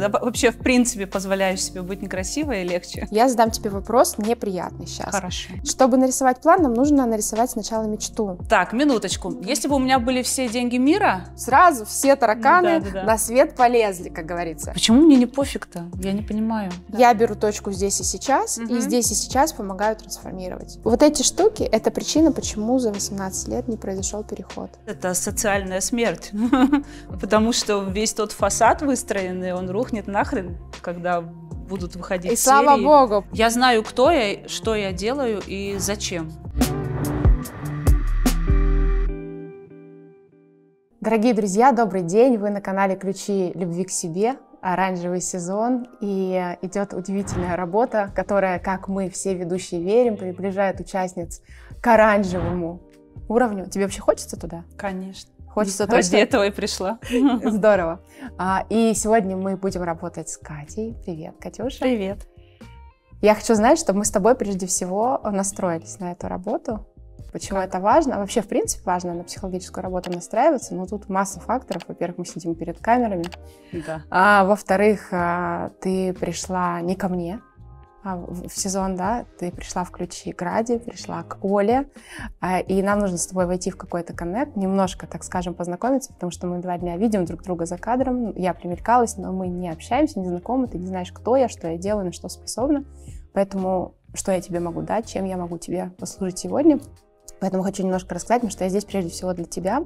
когда э, вообще, в принципе, позволяешь себе быть некрасивой, и легче. Я задам тебе вопрос неприятный сейчас. Хорошо. Чтобы нарисовать план, нам нужно нарисовать сначала мечту. Так, минуточку. Если бы у меня были все деньги мира... Сразу все тараканы ну, да, да, да. на свет полезли, как говорится. Почему мне не пофиг-то? Я не понимаю. Я беру точку здесь и сейчас, угу. и здесь и сейчас помогаю трансформировать. Вот эти штуки — это причина, почему за 18 лет не произошел переход. Это социальная смерть. Потому что весь тот фасад выстроенный, он рухнул рухнет нахрен, когда будут выходить И серии. слава богу. Я знаю, кто я, что я делаю и зачем. Дорогие друзья, добрый день! Вы на канале «Ключи любви к себе» оранжевый сезон, и идет удивительная работа, которая, как мы все ведущие верим, приближает участниц к оранжевому уровню. Тебе вообще хочется туда? Конечно. Хочется Ради точно... этого и пришла. Здорово. А, и сегодня мы будем работать с Катей. Привет, Катюша. Привет. Я хочу знать, чтобы мы с тобой прежде всего настроились на эту работу. Почему как? это важно? Вообще, в принципе, важно на психологическую работу настраиваться, но тут масса факторов. Во-первых, мы сидим перед камерами. Да. А, во-вторых, а, ты пришла не ко мне, а, в сезон, да, ты пришла в ключи к Раде, пришла к Оле, а, и нам нужно с тобой войти в какой-то коннект, немножко, так скажем, познакомиться, потому что мы два дня видим друг друга за кадром, я примелькалась, но мы не общаемся, не знакомы, ты не знаешь, кто я, что я делаю, на что способна, поэтому что я тебе могу дать, чем я могу тебе послужить сегодня. Поэтому хочу немножко рассказать, потому что я здесь прежде всего для тебя,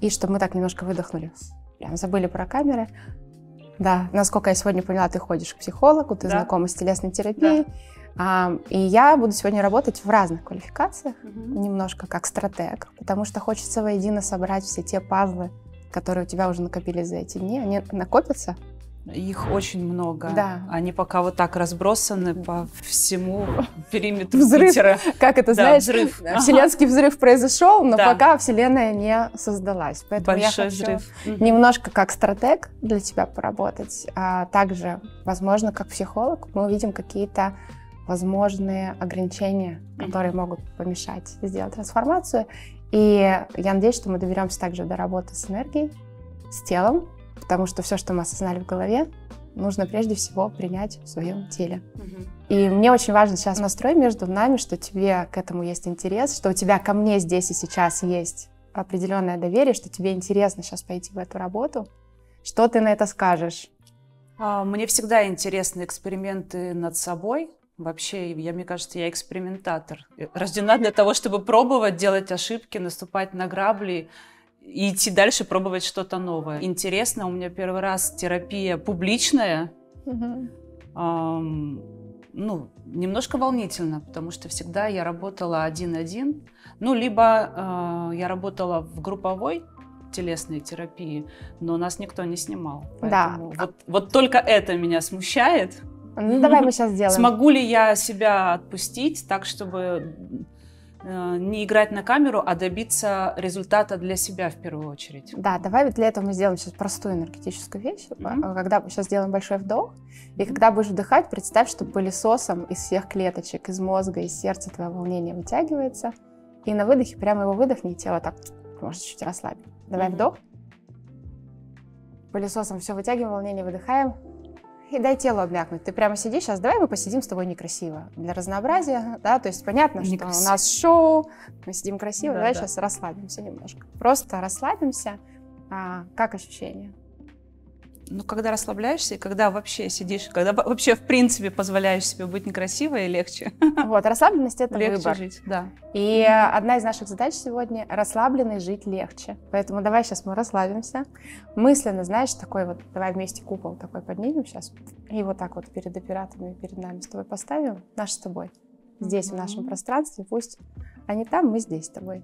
и чтобы мы так немножко выдохнули. Прям забыли про камеры, да, насколько я сегодня поняла, ты ходишь к психологу, ты да. знакома с телесной терапией. Да. А, и я буду сегодня работать в разных квалификациях, угу. немножко как стратег, потому что хочется воедино собрать все те пазлы, которые у тебя уже накопились за эти дни. Они накопятся, их очень много. Да. Они пока вот так разбросаны по всему периметру взрыв. Питера. Как это, да, знаешь, взрыв. вселенский взрыв произошел, но да. пока вселенная не создалась. Поэтому Большой я хочу взрыв. немножко как стратег для тебя поработать, а также, возможно, как психолог мы увидим какие-то возможные ограничения, которые могут помешать сделать трансформацию. И я надеюсь, что мы доберемся также до работы с энергией, с телом, потому что все, что мы осознали в голове, нужно прежде всего принять в своем теле. И мне очень важен сейчас настрой между нами, что тебе к этому есть интерес, что у тебя ко мне здесь и сейчас есть определенное доверие, что тебе интересно сейчас пойти в эту работу. Что ты на это скажешь? А, мне всегда интересны эксперименты над собой. Вообще, я, мне кажется, я экспериментатор. Э, рождена для того, чтобы пробовать, делать ошибки, наступать на грабли и идти дальше, пробовать что-то новое. Интересно, у меня первый раз терапия публичная. Угу. Эм, ну, немножко волнительно, потому что всегда я работала один-один. Ну, либо э, я работала в групповой телесной терапии, но нас никто не снимал. да. Вот, вот только это меня смущает. Ну, давай мы сейчас сделаем. Смогу ли я себя отпустить так, чтобы Э, не играть на камеру, а добиться результата для себя в первую очередь. Да, давай для этого мы сделаем сейчас простую энергетическую вещь. Mm-hmm. Когда сейчас сделаем большой вдох, mm-hmm. и когда будешь вдыхать, представь, что пылесосом из всех клеточек, из мозга, из сердца твое волнение вытягивается, и на выдохе прямо его выдохни, и тело так может чуть расслабить. Давай mm-hmm. вдох. Пылесосом все вытягиваем, волнение выдыхаем и дай телу обмякнуть. Ты прямо сидишь, сейчас давай мы посидим с тобой некрасиво. Для разнообразия, да, то есть понятно, некрасиво. что у нас шоу, мы сидим красиво, да, давай да. сейчас расслабимся немножко. Просто расслабимся. А, как ощущение? Ну, когда расслабляешься, и когда вообще сидишь, когда вообще, в принципе, позволяешь себе быть некрасивой, и легче. Вот, расслабленность — это легче выбор. жить, да. И mm-hmm. одна из наших задач сегодня — расслабленный жить легче. Поэтому давай сейчас мы расслабимся. Мысленно, знаешь, такой вот, давай вместе купол такой поднимем сейчас. И вот так вот перед операторами, перед нами с тобой поставим. Наш с тобой. Здесь, mm-hmm. в нашем пространстве. Пусть они там, мы здесь с тобой.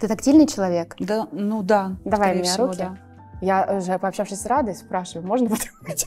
Ты тактильный человек? Да, ну да. Давай мне руки. Да. Я уже пообщавшись с Радой, спрашиваю, можно потрогать?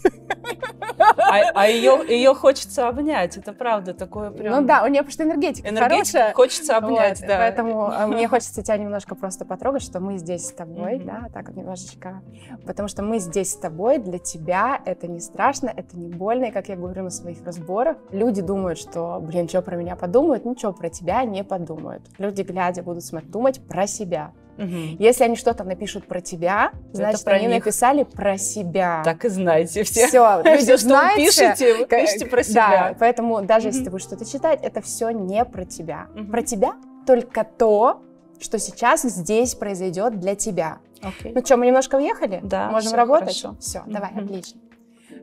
А, ее, а ее хочется обнять, это правда, такое ну прям... Ну да, у нее просто энергетика, энергетика хорошая. хочется обнять, да. Поэтому э, мне хочется тебя немножко просто потрогать, что мы здесь с тобой, да, так немножечко. Потому что мы здесь с тобой, для тебя это не страшно, это не больно. И, как я говорю на своих разборах, люди думают, что, блин, что про меня подумают? Ничего ну, про тебя не подумают. Люди, глядя, будут думать про себя. Угу. Если они что-то напишут про тебя, значит, про они них. написали про себя. Так и знаете все. Все, люди все, знаете, что вы пишете, вы пишете про себя. Да, поэтому даже угу. если ты будешь что-то читать, это все не про тебя. Угу. Про тебя только то, что сейчас здесь произойдет для тебя. Okay. Ну что, мы немножко въехали? Да. Можем работать? Хорошо. Все, давай, mm отлично.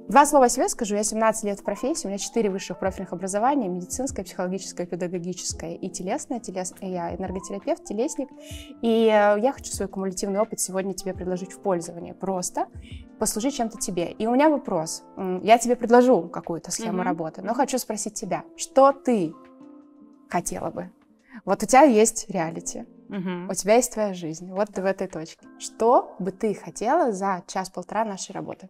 Два слова о себе скажу. Я 17 лет в профессии, у меня 4 высших профильных образования, медицинское, психологическое, педагогическое и телесное. Телес... Я энерготерапевт, телесник. И э, я хочу свой кумулятивный опыт сегодня тебе предложить в пользование. Просто послужи чем-то тебе. И у меня вопрос. Я тебе предложу какую-то схему mm-hmm. работы, но хочу спросить тебя, что ты хотела бы? Вот у тебя есть реалити, Угу. У тебя есть твоя жизнь. Вот ты в этой точке. Что бы ты хотела за час-полтора нашей работы?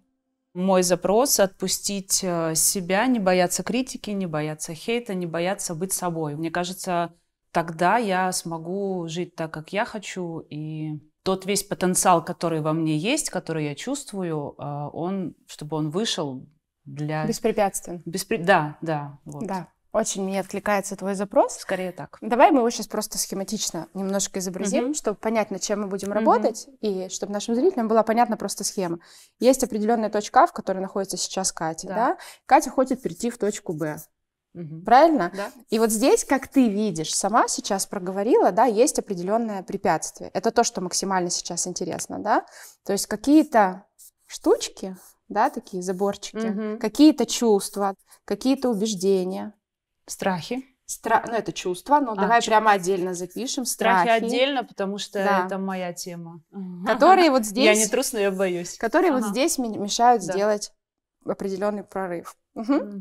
мой запрос — отпустить э, себя, не бояться критики, не бояться хейта, не бояться быть собой. Мне кажется, тогда я смогу жить так, как я хочу, и тот весь потенциал, который во мне есть, который я чувствую, э, он, чтобы он вышел для... Беспрепятствен. Беспри... Да, да. Вот. Да. Очень мне откликается твой запрос. Скорее так. Давай мы его сейчас просто схематично немножко изобразим, угу. чтобы понять, над чем мы будем угу. работать, и чтобы нашим зрителям была понятна просто схема. Есть определенная точка а, в которой находится сейчас Катя. Да. Да? Катя хочет перейти в точку Б. Угу. Правильно? Да. И вот здесь, как ты видишь, сама сейчас проговорила, да, есть определенное препятствие. Это то, что максимально сейчас интересно, да? То есть какие-то штучки, да, такие заборчики, угу. какие-то чувства, какие-то убеждения, Страхи. Стра... Ну, это чувства. но а, давай чувство. прямо отдельно запишем. Страхи, страхи отдельно, потому что да. это моя тема. Которые вот здесь... Я не трус, но я боюсь. Которые ага. вот здесь мешают да. сделать определенный прорыв. Угу. Угу.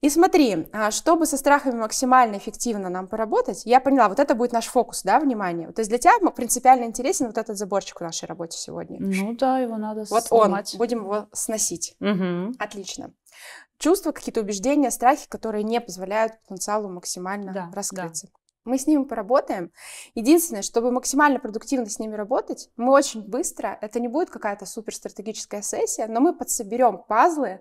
И смотри, а, чтобы со страхами максимально эффективно нам поработать, я поняла, вот это будет наш фокус, да, внимание. То есть для тебя принципиально интересен вот этот заборчик в нашей работе сегодня. Ну да, его надо вот снимать. он, будем его сносить. Угу. Отлично. Чувства, какие-то убеждения, страхи, которые не позволяют потенциалу максимально да, раскрыться. Да мы с ними поработаем. Единственное, чтобы максимально продуктивно с ними работать, мы очень быстро, это не будет какая-то суперстратегическая сессия, но мы подсоберем пазлы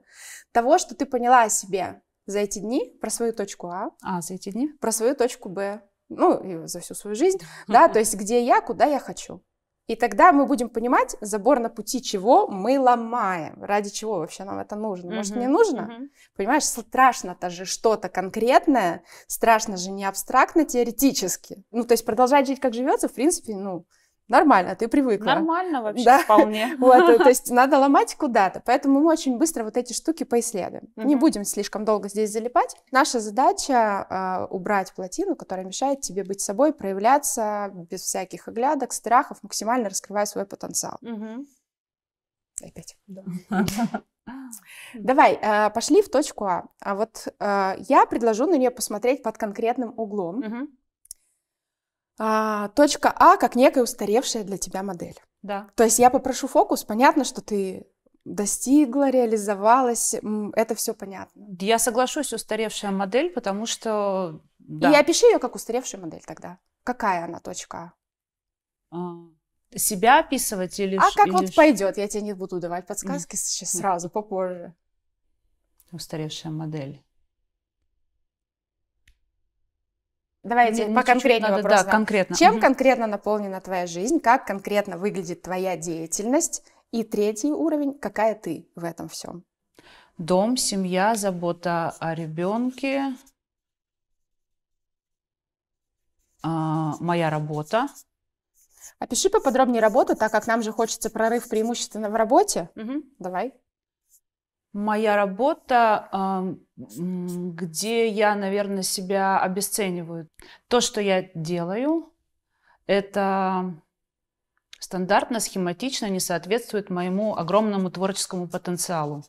того, что ты поняла о себе за эти дни, про свою точку А. А, за эти дни? Про свою точку Б. Ну, и за всю свою жизнь, да, то есть где я, куда я хочу. И тогда мы будем понимать, забор на пути чего мы ломаем, ради чего вообще нам это нужно. Может, не нужно? Понимаешь, страшно-то же что-то конкретное, страшно же не абстрактно теоретически. Ну, то есть продолжать жить, как живется, в принципе, ну, Нормально, ты привыкла. Нормально вообще, да? вполне. вот, то есть надо ломать куда-то. Поэтому мы очень быстро вот эти штуки поисследуем. Угу. Не будем слишком долго здесь залипать. Наша задача э, убрать плотину, которая мешает тебе быть собой, проявляться без всяких оглядок, страхов, максимально раскрывая свой потенциал. Угу. Опять. Давай, а, пошли в точку А. А вот а, я предложу на нее посмотреть под конкретным углом. А, точка А как некая устаревшая для тебя модель. Да. То есть я попрошу фокус, понятно, что ты достигла, реализовалась, это все понятно. Я соглашусь, устаревшая модель, потому что... Да. И опиши ее как устаревшую модель тогда. Какая она точка? А, а себя описывать или... А как или... вот пойдет, я тебе не буду давать подсказки mm. сейчас сразу, попозже. Устаревшая модель. Давайте Мне поконкретнее надо, вопрос. Да, конкретно. Чем угу. конкретно наполнена твоя жизнь? Как конкретно выглядит твоя деятельность? И третий уровень, какая ты в этом всем? Дом, семья, забота о ребенке, а, моя работа. Опиши поподробнее работу, так как нам же хочется прорыв преимущественно в работе. Угу. Давай моя работа, где я, наверное, себя обесцениваю. То, что я делаю, это стандартно, схематично не соответствует моему огромному творческому потенциалу,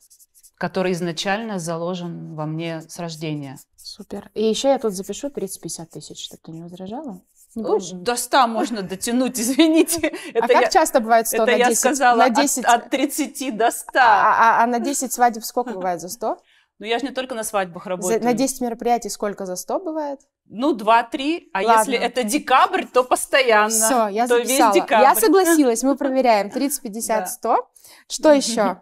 который изначально заложен во мне с рождения. Супер. И еще я тут запишу 30-50 тысяч, чтобы ты не возражала. Ну, до 100 можно дотянуть, извините. А это а как я, часто бывает 100 это на 10? я сказала на 10... От, от 30 до 100. А, а, а на 10 свадеб сколько бывает за 100? Ну, я же не только на свадьбах работаю. За, на 10 мероприятий сколько за 100 бывает? Ну, 2-3. А Ладно. если это декабрь, то постоянно. Все, я то записала. Я согласилась, мы проверяем. 30, 50, 100. Что еще?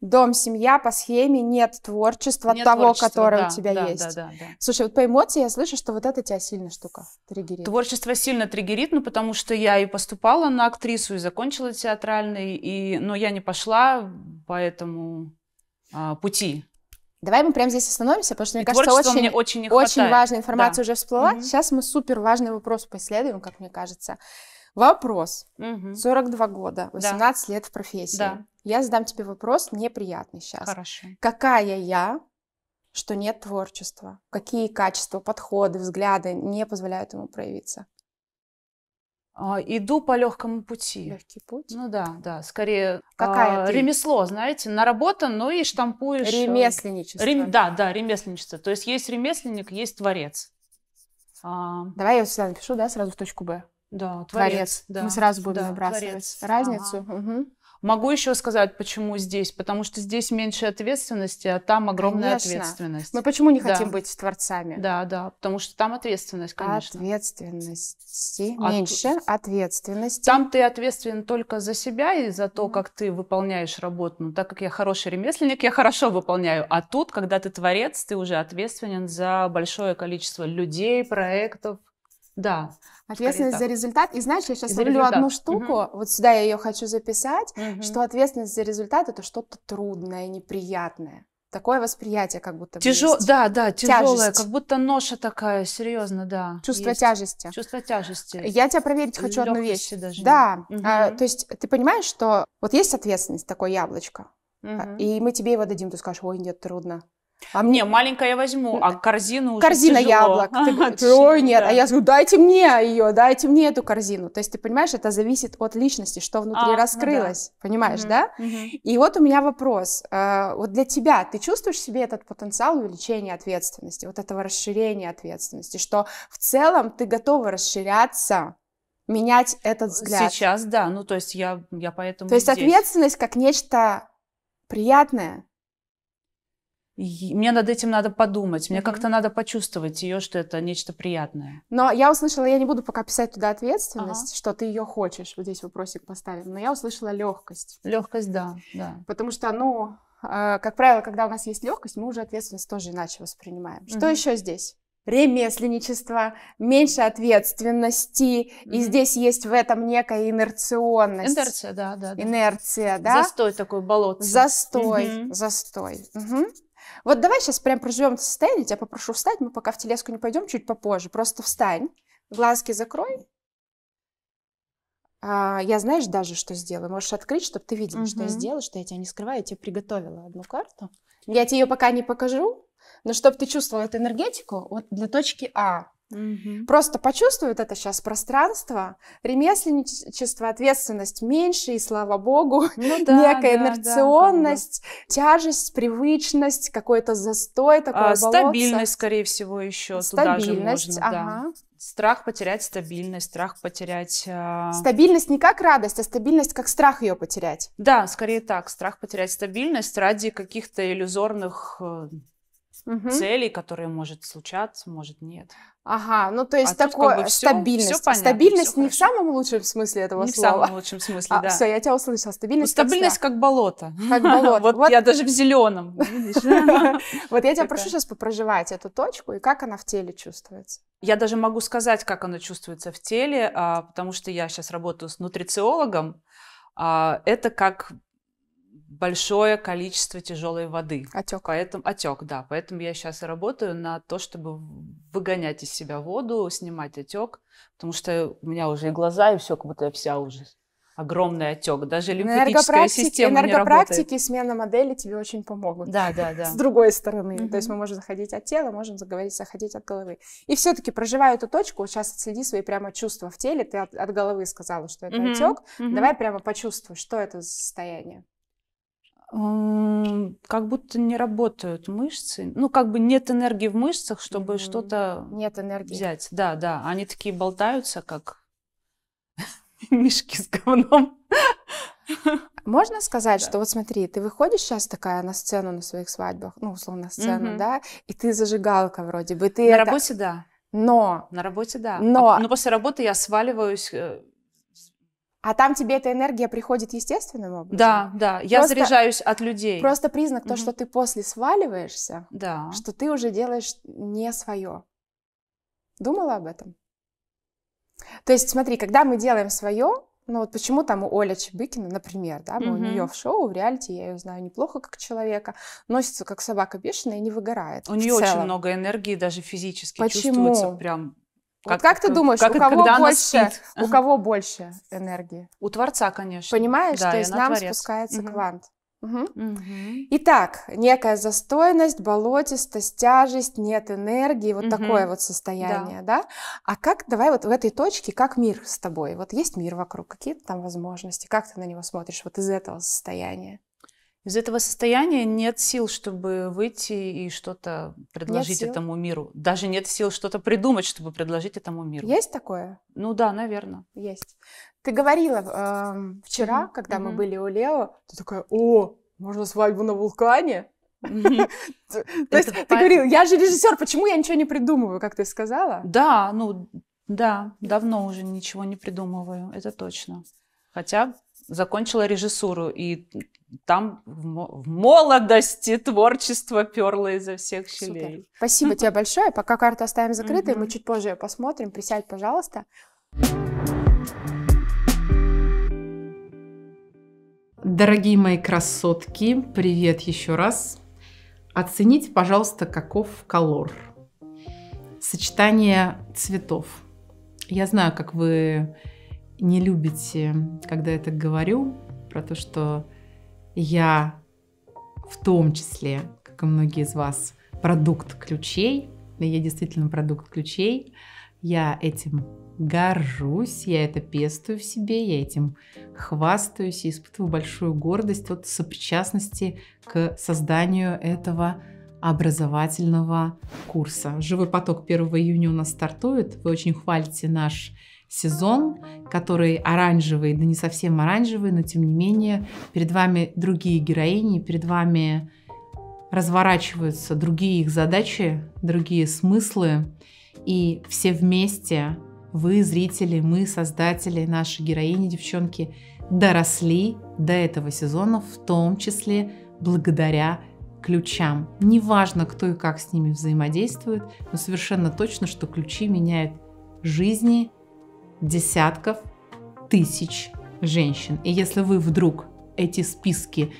дом, семья по схеме нет творчества нет того, творчества, которое да, у тебя да, есть. Да, да, да. Слушай, вот по эмоции я слышу, что вот это тебя сильно штука триггерит. Творчество сильно триггерит, ну потому что я и поступала на актрису, и закончила театральный, и, но я не пошла по этому а, пути. Давай мы прямо здесь остановимся, потому что, мне и кажется, очень, мне очень, не очень важная информация да. уже всплыла. Угу. Сейчас мы супер важный вопрос последуем, как мне кажется. Вопрос. Угу. 42 года, 18 да. лет в профессии. Да. Я задам тебе вопрос неприятный сейчас. Хорошо. Какая я, что нет творчества? Какие качества, подходы, взгляды не позволяют ему проявиться? А, иду по легкому пути. Легкий путь. Ну да, да. Скорее Какая а, ты? ремесло, знаете, наработан, но ну и штампуешь. Э, ремесленничество. Рем... Да, да, ремесленничество. То есть есть ремесленник, есть творец. А... Давай я вот сюда напишу, да, сразу в точку Б. Да, творец. творец. Да. Мы сразу будем да, набрасывать творец. разницу. Ага. Угу. Могу еще сказать, почему здесь? Потому что здесь меньше ответственности, а там огромная конечно. ответственность. Мы почему не хотим да. быть творцами? Да, да, потому что там ответственность, конечно. Ответственности От... А меньше, ответственности. Там ты ответственен только за себя и за то, как ты выполняешь работу. Но ну, так как я хороший ремесленник, я хорошо выполняю. А тут, когда ты творец, ты уже ответственен за большое количество людей, проектов, да. Ответственность за результат. И знаешь, я сейчас за одну штуку, угу. вот сюда я ее хочу записать, угу. что ответственность за результат это что-то трудное, неприятное. Такое восприятие, как будто Тяжел... Есть. Да, да, тяжелое, как будто ноша такая, серьезно, да. Чувство есть. тяжести. Чувство тяжести. Я тебя проверить хочу Легкости одну вещь. Даже. Да. Угу. А, то есть ты понимаешь, что вот есть ответственность, такое яблочко. Угу. И мы тебе его дадим, ты скажешь, ой, нет, трудно. А мне... маленькая я возьму, а корзину уже Корзина тяжело. яблок. Ты говоришь, ой, нет. А да. А я говорю, дайте мне ее, дайте мне эту корзину. То есть ты понимаешь, это зависит от личности, что внутри а, раскрылось. Ну да. Понимаешь, угу, да? Угу. И вот у меня вопрос. Э, вот для тебя, ты чувствуешь себе этот потенциал увеличения ответственности, вот этого расширения ответственности, что в целом ты готова расширяться, менять этот взгляд? Сейчас, да. Ну, то есть я, я поэтому То есть здесь. ответственность как нечто приятное, мне над этим надо подумать, мне mm-hmm. как-то надо почувствовать ее, что это нечто приятное. Но я услышала, я не буду пока писать туда ответственность, ага. что ты ее хочешь, вот здесь вопросик поставим, но я услышала легкость. Легкость, да, да. Потому что, ну, а, как правило, когда у нас есть легкость, мы уже ответственность тоже иначе воспринимаем. Что mm-hmm. еще здесь? ремесленничество, меньше ответственности, mm-hmm. и здесь есть в этом некая инерционность. Инерция, да, да. да. Инерция, да. Застой такой болото. Застой, mm-hmm. застой. Угу. Вот давай сейчас прям проживем это состояние, тебя попрошу встать, мы пока в телеску не пойдем, чуть попозже. Просто встань, глазки закрой. А, я знаешь даже, что сделаю. Можешь открыть, чтобы ты видела, угу. что я сделала, что я тебя не скрываю. Я тебе приготовила одну карту. Я тебе ее пока не покажу, но чтобы ты чувствовал эту энергетику, вот для точки А Угу. Просто почувствуют это сейчас пространство, ремесленничество, ответственность меньше, и слава богу, ну, да, некая да, инерционность, да, да, тяжесть, привычность, какой-то застой, такой а, Стабильность, скорее всего, еще стабильность, туда же можно, ага. да. Страх потерять стабильность, страх потерять... Э... Стабильность не как радость, а стабильность как страх ее потерять. Да, скорее так, страх потерять стабильность ради каких-то иллюзорных э, угу. целей, которые может случаться, может нет. Ага, ну то есть а такое как бы все, стабильность. Все понятно, стабильность все не хорошо. в самом лучшем смысле этого не слова. Не в самом лучшем смысле, а, да. Все, я тебя услышала. Стабильность. Ну, стабильность как, как болото. Как болото. вот я даже в зеленом. Вот я тебя прошу сейчас попроживать эту точку и как она в теле чувствуется. Я даже могу сказать, как она чувствуется в теле, а, потому что я сейчас работаю с нутрициологом. А, это как большое количество тяжелой воды. Отек. Поэтому отек, да. Поэтому я сейчас и работаю на то, чтобы выгонять из себя воду, снимать отек, потому что у меня уже и глаза, и все, как будто я вся уже огромный отек. Даже лимфатическая система энергопрактики, не смена модели тебе очень помогут. Да, да, да. С другой стороны. Mm-hmm. То есть мы можем заходить от тела, можем заговорить, заходить от головы. И все-таки, проживая эту точку, сейчас отследи свои прямо чувства в теле. Ты от, от головы сказала, что это mm-hmm. отек. Mm-hmm. Давай прямо почувствуй, что это за состояние как будто не работают мышцы, ну как бы нет энергии в мышцах, чтобы mm-hmm. что-то нет энергии взять, да, да, они такие болтаются, как мишки с говном. Можно сказать, да. что вот смотри, ты выходишь сейчас такая на сцену на своих свадьбах, ну условно сцену, mm-hmm. да, и ты зажигалка вроде бы, ты на это... работе да, но на работе да, но, а, но после работы я сваливаюсь э, а там тебе эта энергия приходит естественным образом? Да, да. Я просто, заряжаюсь от людей. Просто признак то, что ты после сваливаешься, да. что ты уже делаешь не свое. Думала об этом? То есть, смотри, когда мы делаем свое, ну вот почему там у Оля Чебыкина, например, да, мы угу. у нее в шоу, в реалити, я ее знаю неплохо как человека, носится как собака бешеная и не выгорает. У нее целом. очень много энергии, даже физически Почему? чувствуется прям как, вот как ты э, думаешь, как, у, кого больше, у кого больше энергии? У Творца, конечно. Понимаешь, да, то есть нам творец. спускается угу. квант. Угу. Угу. Итак, некая застойность, болотистость, тяжесть, нет энергии, вот угу. такое вот состояние, да. да? А как, давай вот в этой точке, как мир с тобой? Вот есть мир вокруг, какие-то там возможности, как ты на него смотришь вот из этого состояния? Из этого состояния нет сил, чтобы выйти и что-то предложить этому миру. Даже нет сил что-то придумать, чтобы предложить этому миру. Есть такое? Ну да, наверное. Есть. Ты говорила э, вчера, mm-hmm. когда mm-hmm. мы были у Лео, ты такая, о, можно свадьбу на вулкане? То есть ты говорила, я же режиссер, почему я ничего не придумываю, как ты сказала? Да, ну да, давно уже ничего не придумываю, это точно. Хотя закончила режиссуру, и там в молодости творчество перло изо всех щелей. Супер. Спасибо тебе большое. Пока карту оставим закрытой, мы чуть позже ее посмотрим. Присядь, пожалуйста. Дорогие мои красотки, привет еще раз. Оцените, пожалуйста, каков колор. Сочетание цветов. Я знаю, как вы не любите, когда я так говорю, про то, что я в том числе, как и многие из вас, продукт ключей. Я действительно продукт ключей. Я этим горжусь, я это пестую в себе, я этим хвастаюсь и испытываю большую гордость от сопричастности к созданию этого образовательного курса. Живой поток 1 июня у нас стартует. Вы очень хвалите наш сезон, который оранжевый, да не совсем оранжевый, но тем не менее перед вами другие героини, перед вами разворачиваются другие их задачи, другие смыслы, и все вместе вы, зрители, мы, создатели, наши героини, девчонки, доросли до этого сезона, в том числе благодаря ключам. Неважно, кто и как с ними взаимодействует, но совершенно точно, что ключи меняют жизни, десятков тысяч женщин. И если вы вдруг эти списки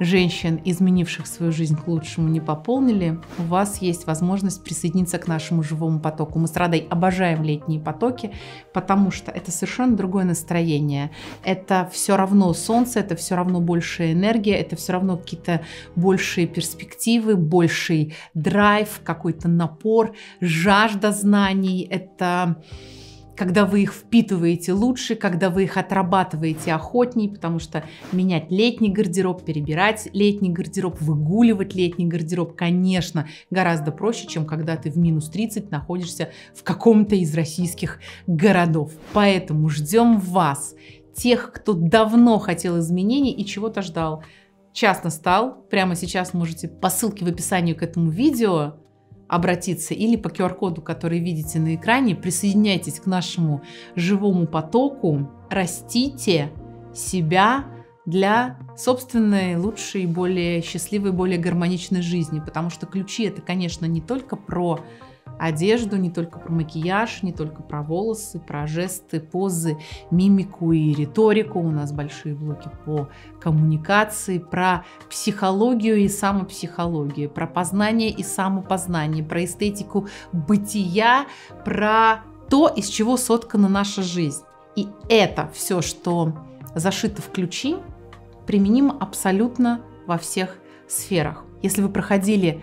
женщин, изменивших свою жизнь к лучшему, не пополнили, у вас есть возможность присоединиться к нашему живому потоку. Мы с Радой обожаем летние потоки, потому что это совершенно другое настроение. Это все равно солнце, это все равно большая энергия, это все равно какие-то большие перспективы, больший драйв, какой-то напор, жажда знаний. Это когда вы их впитываете лучше, когда вы их отрабатываете охотней, потому что менять летний гардероб, перебирать летний гардероб, выгуливать летний гардероб, конечно, гораздо проще, чем когда ты в минус 30 находишься в каком-то из российских городов. Поэтому ждем вас, тех, кто давно хотел изменений и чего-то ждал. Частно стал, прямо сейчас можете по ссылке в описании к этому видео обратиться или по QR-коду, который видите на экране, присоединяйтесь к нашему живому потоку, растите себя для собственной лучшей, более счастливой, более гармоничной жизни, потому что ключи это, конечно, не только про одежду, не только про макияж, не только про волосы, про жесты, позы, мимику и риторику. У нас большие блоки по коммуникации, про психологию и самопсихологию, про познание и самопознание, про эстетику бытия, про то, из чего соткана наша жизнь. И это все, что зашито в ключи, применимо абсолютно во всех сферах. Если вы проходили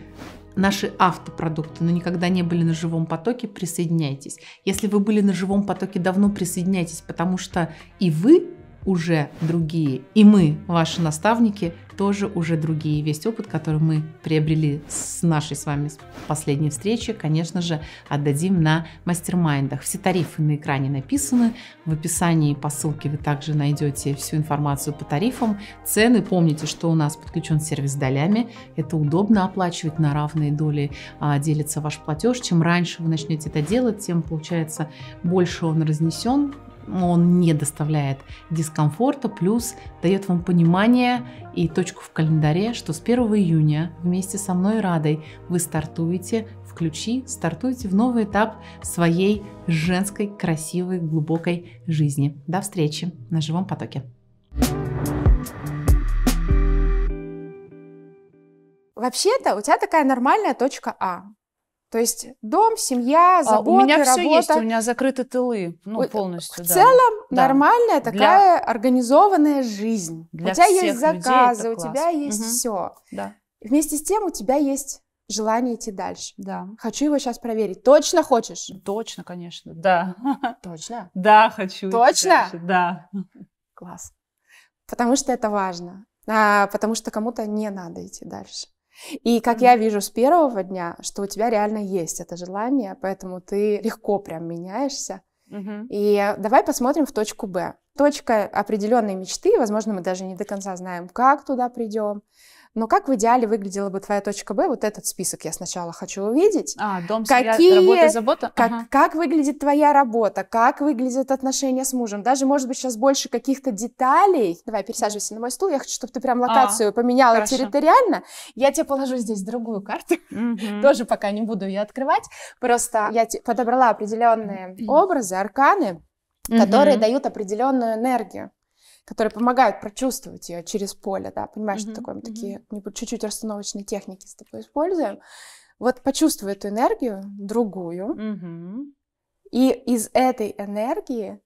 наши автопродукты, но никогда не были на живом потоке, присоединяйтесь. Если вы были на живом потоке давно, присоединяйтесь, потому что и вы уже другие. И мы, ваши наставники, тоже уже другие. Весь опыт, который мы приобрели с нашей с вами последней встречи, конечно же, отдадим на мастер-майндах. Все тарифы на экране написаны. В описании по ссылке вы также найдете всю информацию по тарифам. Цены, помните, что у нас подключен сервис долями. Это удобно оплачивать на равные доли, а, делится ваш платеж. Чем раньше вы начнете это делать, тем, получается, больше он разнесен он не доставляет дискомфорта, плюс дает вам понимание и точку в календаре, что с 1 июня вместе со мной Радой вы стартуете в ключи, стартуете в новый этап своей женской, красивой, глубокой жизни. До встречи на живом потоке. Вообще-то у тебя такая нормальная точка А. То есть дом, семья, заботы, работа. У меня работа. все есть, у меня закрыты тылы, ну, полностью. В да. целом да. нормальная такая для... организованная жизнь. Для у тебя всех есть заказы, у тебя есть угу. все. Да. вместе с тем у тебя есть желание идти дальше. Да. Хочу его сейчас проверить. Точно хочешь? Точно, конечно, да. Точно? Да, хочу. Точно? Да. Класс. Потому что это важно. А, потому что кому-то не надо идти дальше. И как я вижу с первого дня, что у тебя реально есть это желание, поэтому ты легко прям меняешься. Угу. И давай посмотрим в точку Б. Точка определенной мечты, возможно, мы даже не до конца знаем, как туда придем, но как в идеале выглядела бы твоя точка Б? Вот этот список я сначала хочу увидеть. А, дом, Какие, семья, работа, забота. Как, ага. как выглядит твоя работа? Как выглядят отношения с мужем? Даже, может быть, сейчас больше каких-то деталей. Давай, пересаживайся на мой стул. Я хочу, чтобы ты прям а, локацию а, поменяла хорошо. территориально. Я тебе положу здесь другую карту. Тоже пока не буду ее открывать. Просто я подобрала определенные образы, арканы, которые дают определенную энергию которые помогают прочувствовать ее через поле, да, понимаешь, mm-hmm. что такое? Мы mm-hmm. такие ну, чуть-чуть расстановочные техники с тобой используем. Вот почувствуй эту энергию другую, mm-hmm. и из этой энергии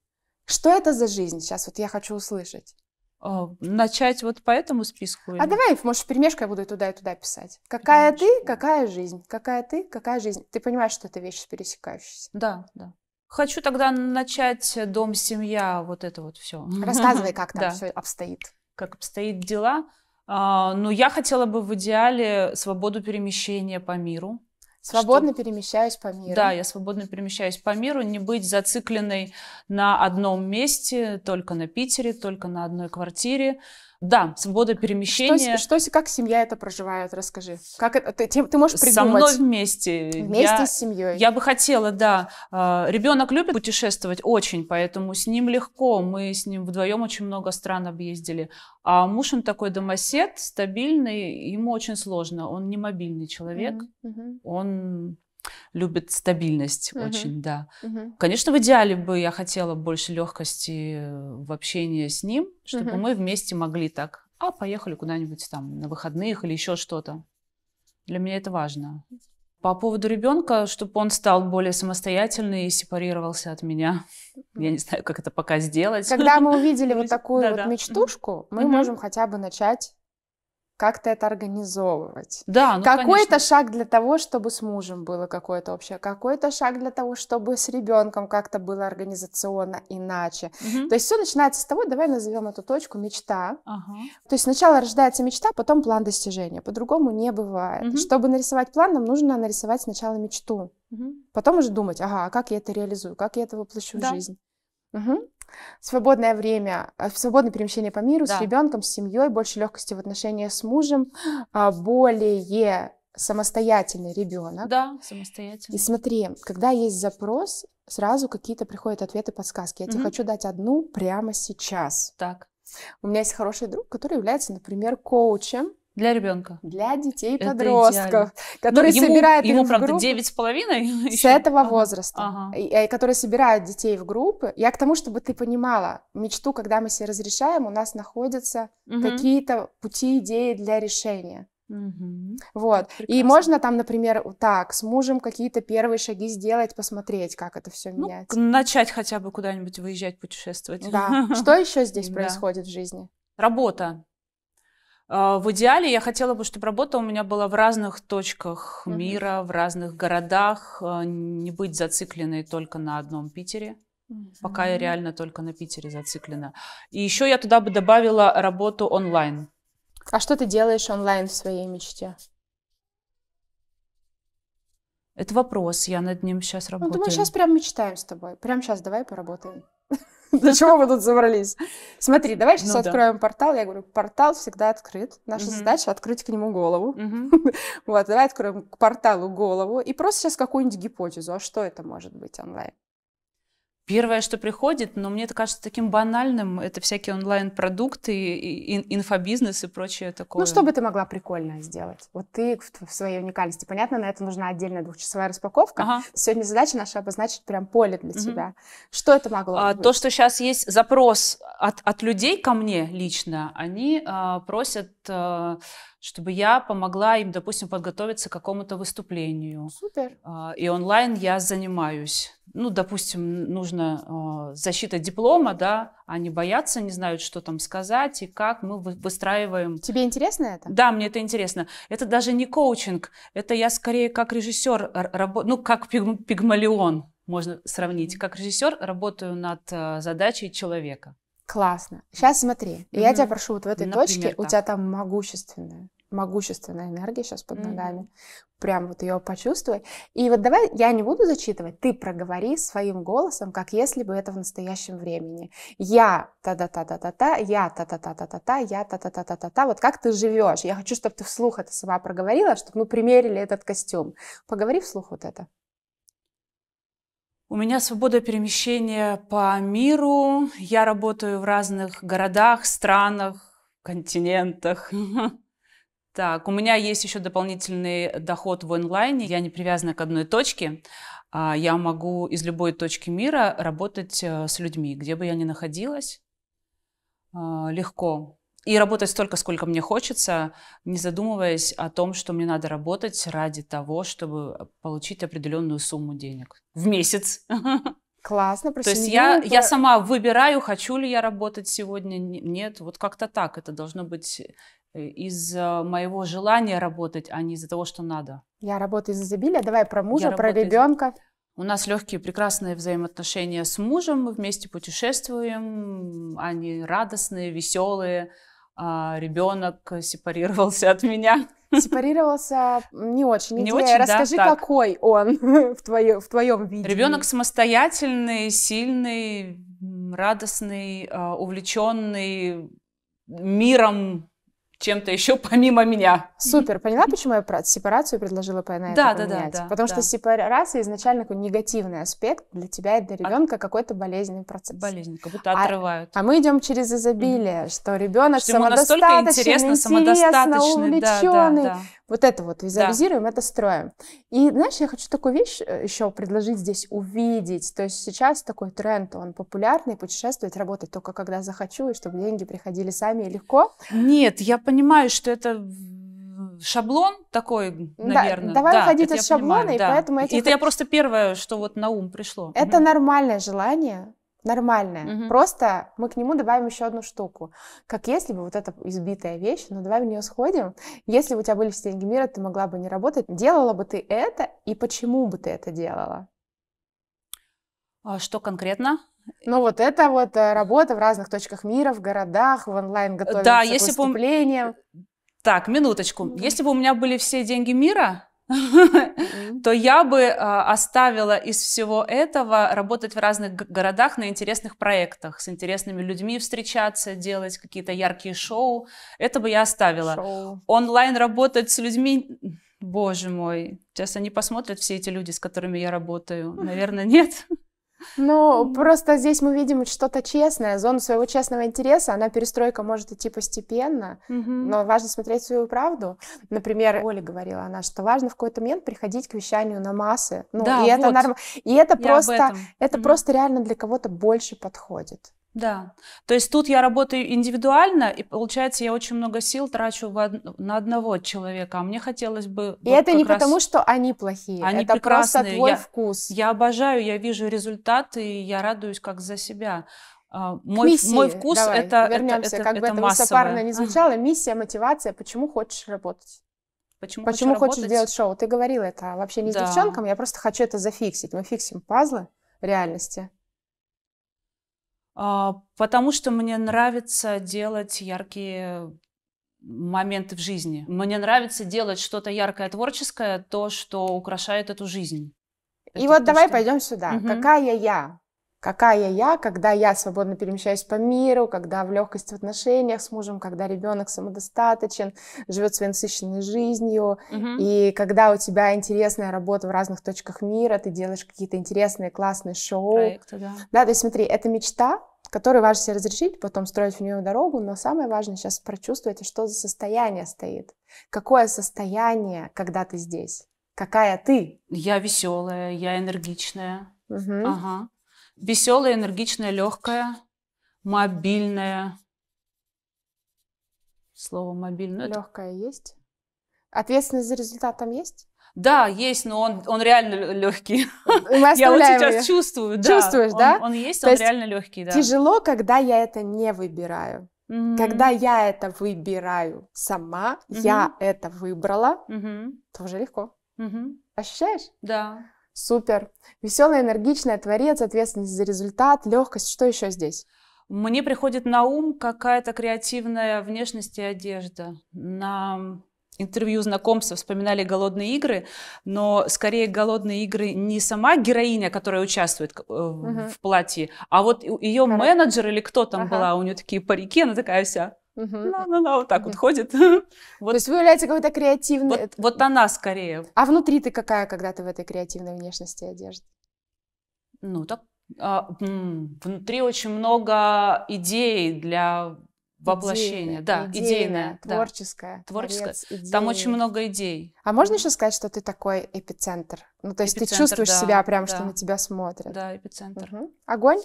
что это за жизнь сейчас? Вот я хочу услышать. О, а, начать вот по этому списку? А или? А давай, может, в перемешку я буду и туда, и туда писать. Какая перемешку. ты, какая жизнь. Какая ты, какая жизнь. Ты понимаешь, что это вещи пересекающиеся? Да, да. Хочу тогда начать дом, семья, вот это вот все. Рассказывай, как там да. все обстоит. Как обстоит дела. А, ну, я хотела бы в идеале свободу перемещения по миру. Свободно что... перемещаюсь по миру. Да, я свободно перемещаюсь по миру, не быть зацикленной на одном месте, только на Питере, только на одной квартире. Да, свобода перемещения. Что, что, как семья это проживает, расскажи. Как это, ты, ты можешь придумать? Со мной вместе. Вместе я, с семьей. Я бы хотела, да. А, ребенок любит путешествовать очень, поэтому с ним легко. Мы с ним вдвоем очень много стран объездили. А муж, он такой домосед, стабильный, ему очень сложно. Он не мобильный человек. Mm-hmm. Он любит стабильность угу. очень, да. Угу. Конечно, в идеале бы я хотела больше легкости в общении с ним, чтобы угу. мы вместе могли так, а поехали куда-нибудь там на выходных или еще что-то. Для меня это важно. По поводу ребенка, чтобы он стал более самостоятельный и сепарировался от меня. Я не знаю, как это пока сделать. Когда мы увидели вот такую вот мечтушку, мы можем хотя бы начать как-то это организовывать. Да, ну, Какой-то конечно. шаг для того, чтобы с мужем было какое-то общее, какой-то шаг для того, чтобы с ребенком как-то было организационно иначе. Угу. То есть все начинается с того, давай назовем эту точку мечта. Ага. То есть сначала рождается мечта, потом план достижения. По-другому не бывает. Угу. Чтобы нарисовать план, нам нужно нарисовать сначала мечту. Угу. Потом уже думать, ага, а как я это реализую, как я это воплощу да. в жизнь. Угу свободное время, э, свободное перемещение по миру да. с ребенком, с семьей, больше легкости в отношениях с мужем, а, более самостоятельный ребенок. Да, самостоятельный. И смотри, когда есть запрос, сразу какие-то приходят ответы, подсказки. Я угу. тебе хочу дать одну прямо сейчас. Так. У меня есть хороший друг, который является, например, коучем для ребенка. Для детей подростков, идеально. который ну, ему, собирает ему, правда, в группы. девять с половиной. С этого ага. возраста, ага. И, который собирает детей в группы. Я к тому, чтобы ты понимала, мечту, когда мы себе разрешаем, у нас находятся угу. какие-то пути, идеи для решения. Угу. Вот. И можно там, например, так, с мужем какие-то первые шаги сделать, посмотреть, как это все ну, меняется. Начать хотя бы куда-нибудь выезжать, путешествовать. Да. Что еще здесь происходит в жизни? Работа. А, в идеале я хотела бы, чтобы работа у меня была в разных точках mm-hmm. мира, в разных городах, а, не быть зацикленной только на одном Питере. Mm-hmm. Пока я реально только на Питере зациклена. И еще я туда бы добавила работу онлайн. А что ты делаешь онлайн в своей мечте? Это вопрос, я над ним сейчас ну, работаю. Ну, мы сейчас прям мечтаем с тобой. Прям сейчас давай поработаем. Зачем мы тут забрались? Смотри, давай сейчас ну, откроем да. портал. Я говорю, портал всегда открыт. Наша угу. задача открыть к нему голову. Угу. Вот, давай откроем к порталу голову и просто сейчас какую-нибудь гипотезу. А что это может быть онлайн? Первое, что приходит, но мне это кажется таким банальным, это всякие онлайн-продукты, инфобизнес и прочее такое. Ну, что бы ты могла прикольное сделать? Вот ты в своей уникальности. Понятно, на это нужна отдельная двухчасовая распаковка. Ага. Сегодня задача наша обозначить прям поле для угу. тебя. Что это могло а, быть? То, что сейчас есть запрос от, от людей ко мне лично, они а, просят... А, чтобы я помогла им, допустим, подготовиться к какому-то выступлению. Супер. А, и онлайн я занимаюсь. Ну, допустим, нужно а, защита диплома, да, они боятся, не знают, что там сказать и как мы выстраиваем. Тебе интересно это? Да, мне это интересно. Это даже не коучинг, это я скорее как режиссер, ну, как пигмалион можно сравнить. Как режиссер работаю над а, задачей человека. Классно. Сейчас смотри, mm-hmm. я тебя прошу вот в этой Например, точке, так. у тебя там могущественное могущественная энергия сейчас под mm-hmm. ногами. Прям вот ее почувствуй. И вот давай, я не буду зачитывать, ты проговори своим голосом, как если бы это в настоящем времени. Я та-та-та-та-та-та, я та-та-та-та-та-та, я та-та-та-та-та-та. Вот как ты живешь? Я хочу, чтобы ты вслух это сама проговорила, чтобы мы примерили этот костюм. Поговори вслух вот это. У меня свобода перемещения по миру. Я работаю в разных городах, странах, континентах. Так, у меня есть еще дополнительный доход в онлайне. Я не привязана к одной точке. А я могу из любой точки мира работать э, с людьми, где бы я ни находилась. А, легко. И работать столько, сколько мне хочется, не задумываясь о том, что мне надо работать ради того, чтобы получить определенную сумму денег в месяц. Классно, про То есть я, про... я сама выбираю, хочу ли я работать сегодня, нет. Вот как-то так это должно быть Э, из моего желания работать, а не из-за того, что надо. Я работаю из изобилия. Давай про мужа, Я про ребенка. Из... У нас легкие, прекрасные взаимоотношения с мужем. Мы вместе путешествуем. Они радостные, веселые. А ребенок сепарировался от меня. Сепарировался не очень. Не очень, Расскажи, да, так. какой он в, твое, в твоем виде. Ребенок самостоятельный, сильный, радостный, а, увлеченный миром чем-то еще помимо меня. Супер, поняла, почему я сепарацию предложила ПНР да, да, да, да, Потому да. что сепарация изначально такой негативный аспект для тебя и для ребенка От... какой-то болезненный процесс. Болезненный, как будто а отрывают. А, а мы идем через изобилие, mm что ребенок что самодостаточный, интересно, интересно, увлеченный. Да, да, да. Вот это вот визуализируем, да. это строим. И знаешь, я хочу такую вещь э, еще предложить здесь увидеть. То есть сейчас такой тренд, он популярный, путешествовать, работать только когда захочу, и чтобы деньги приходили сами и легко. Нет, я понимаю, что это шаблон такой, да, наверное. Давай да, выходить из шаблона, понимаю, и да. поэтому... Этих... Это я просто первое, что вот на ум пришло. Это угу. нормальное желание, нормальное. Угу. Просто мы к нему добавим еще одну штуку. Как если бы вот эта избитая вещь, но ну, давай в нее сходим. Если бы у тебя были все деньги мира, ты могла бы не работать. Делала бы ты это, и почему бы ты это делала? А что конкретно? Ну вот это вот э, работа в разных точках мира, в городах, в онлайн готовиться да, если к выступлениям. Бы... Так, минуточку. Mm-hmm. Если бы у меня были все деньги мира, mm-hmm. то я бы э, оставила из всего этого работать в разных городах на интересных проектах, с интересными людьми встречаться, делать какие-то яркие шоу. Это бы я оставила. Шоу. Онлайн работать с людьми... Боже мой, сейчас они посмотрят все эти люди, с которыми я работаю. Mm-hmm. Наверное, нет. Ну, просто здесь мы видим что-то честное, зону своего честного интереса. Она перестройка может идти постепенно, но важно смотреть свою правду. Например, Оля говорила она, что важно в какой-то момент приходить к вещанию на массы. Ну, да, и это вот. И это просто, это просто реально для кого-то больше подходит. Да. То есть тут я работаю индивидуально, и получается, я очень много сил трачу од... на одного человека, а мне хотелось бы... И вот это не раз... потому, что они плохие, они это прекрасные. просто твой я, вкус. Я обожаю, я вижу результаты, и я радуюсь как за себя. А, мой, мой вкус Давай, это... Вернемся, это, это, как это бы это массовое. высокопарно не звучало, миссия, мотивация, почему хочешь работать. Почему, Почему хочешь сделать шоу? Ты говорила это вообще не да. с девчонкам, я просто хочу это зафиксить. Мы фиксим пазлы реальности. А, потому что мне нравится делать яркие моменты в жизни. Мне нравится делать что-то яркое, творческое, то, что украшает эту жизнь. И Это вот давай что... пойдем сюда. Угу. Какая я? какая я, когда я свободно перемещаюсь по миру, когда в легкости в отношениях с мужем, когда ребенок самодостаточен, живет своей насыщенной жизнью, угу. и когда у тебя интересная работа в разных точках мира, ты делаешь какие-то интересные, классные шоу. Проекты, да. да, то есть смотри, это мечта, которую важно себе разрешить, потом строить в нее дорогу, но самое важное сейчас прочувствовать, что за состояние стоит. Какое состояние, когда ты здесь? Какая ты? Я веселая, я энергичная. Угу. Ага. Веселая, энергичная, легкая, мобильная. Слово мобильное. Легкая есть? Ответственность за результат там есть? Да, есть, но он, он реально легкий. Мы я вот сейчас ее. чувствую. Да, Чувствуешь, он, да? Он, есть, То он есть реально легкий, да. Тяжело, когда я это не выбираю. Mm-hmm. Когда я это выбираю сама, mm-hmm. я это выбрала, mm-hmm. то легко. Mm-hmm. Ощущаешь? Да. Супер. Веселая, энергичная, творец, ответственность за результат, легкость. Что еще здесь? Мне приходит на ум какая-то креативная внешность и одежда. На интервью знакомства вспоминали голодные игры, но скорее голодные игры не сама героиня, которая участвует э, в, uh в платье, а вот ее Короче. менеджер или кто там uh была, у нее такие парики, она такая вся ну, на на вот так вот ходит. То есть вы являетесь какой-то креативной... Вот, она скорее. А внутри ты какая, когда ты в этой креативной внешности одежды? Ну, так... А, внутри очень много идей для воплощение, да, идейная, идейное Творческая. да. творческое. Творец, Там очень много идей. А можно еще сказать, что ты такой эпицентр? Ну, то есть эпицентр, ты чувствуешь да, себя прям, да. что на тебя смотрят. Да, эпицентр. Угу. Огонь?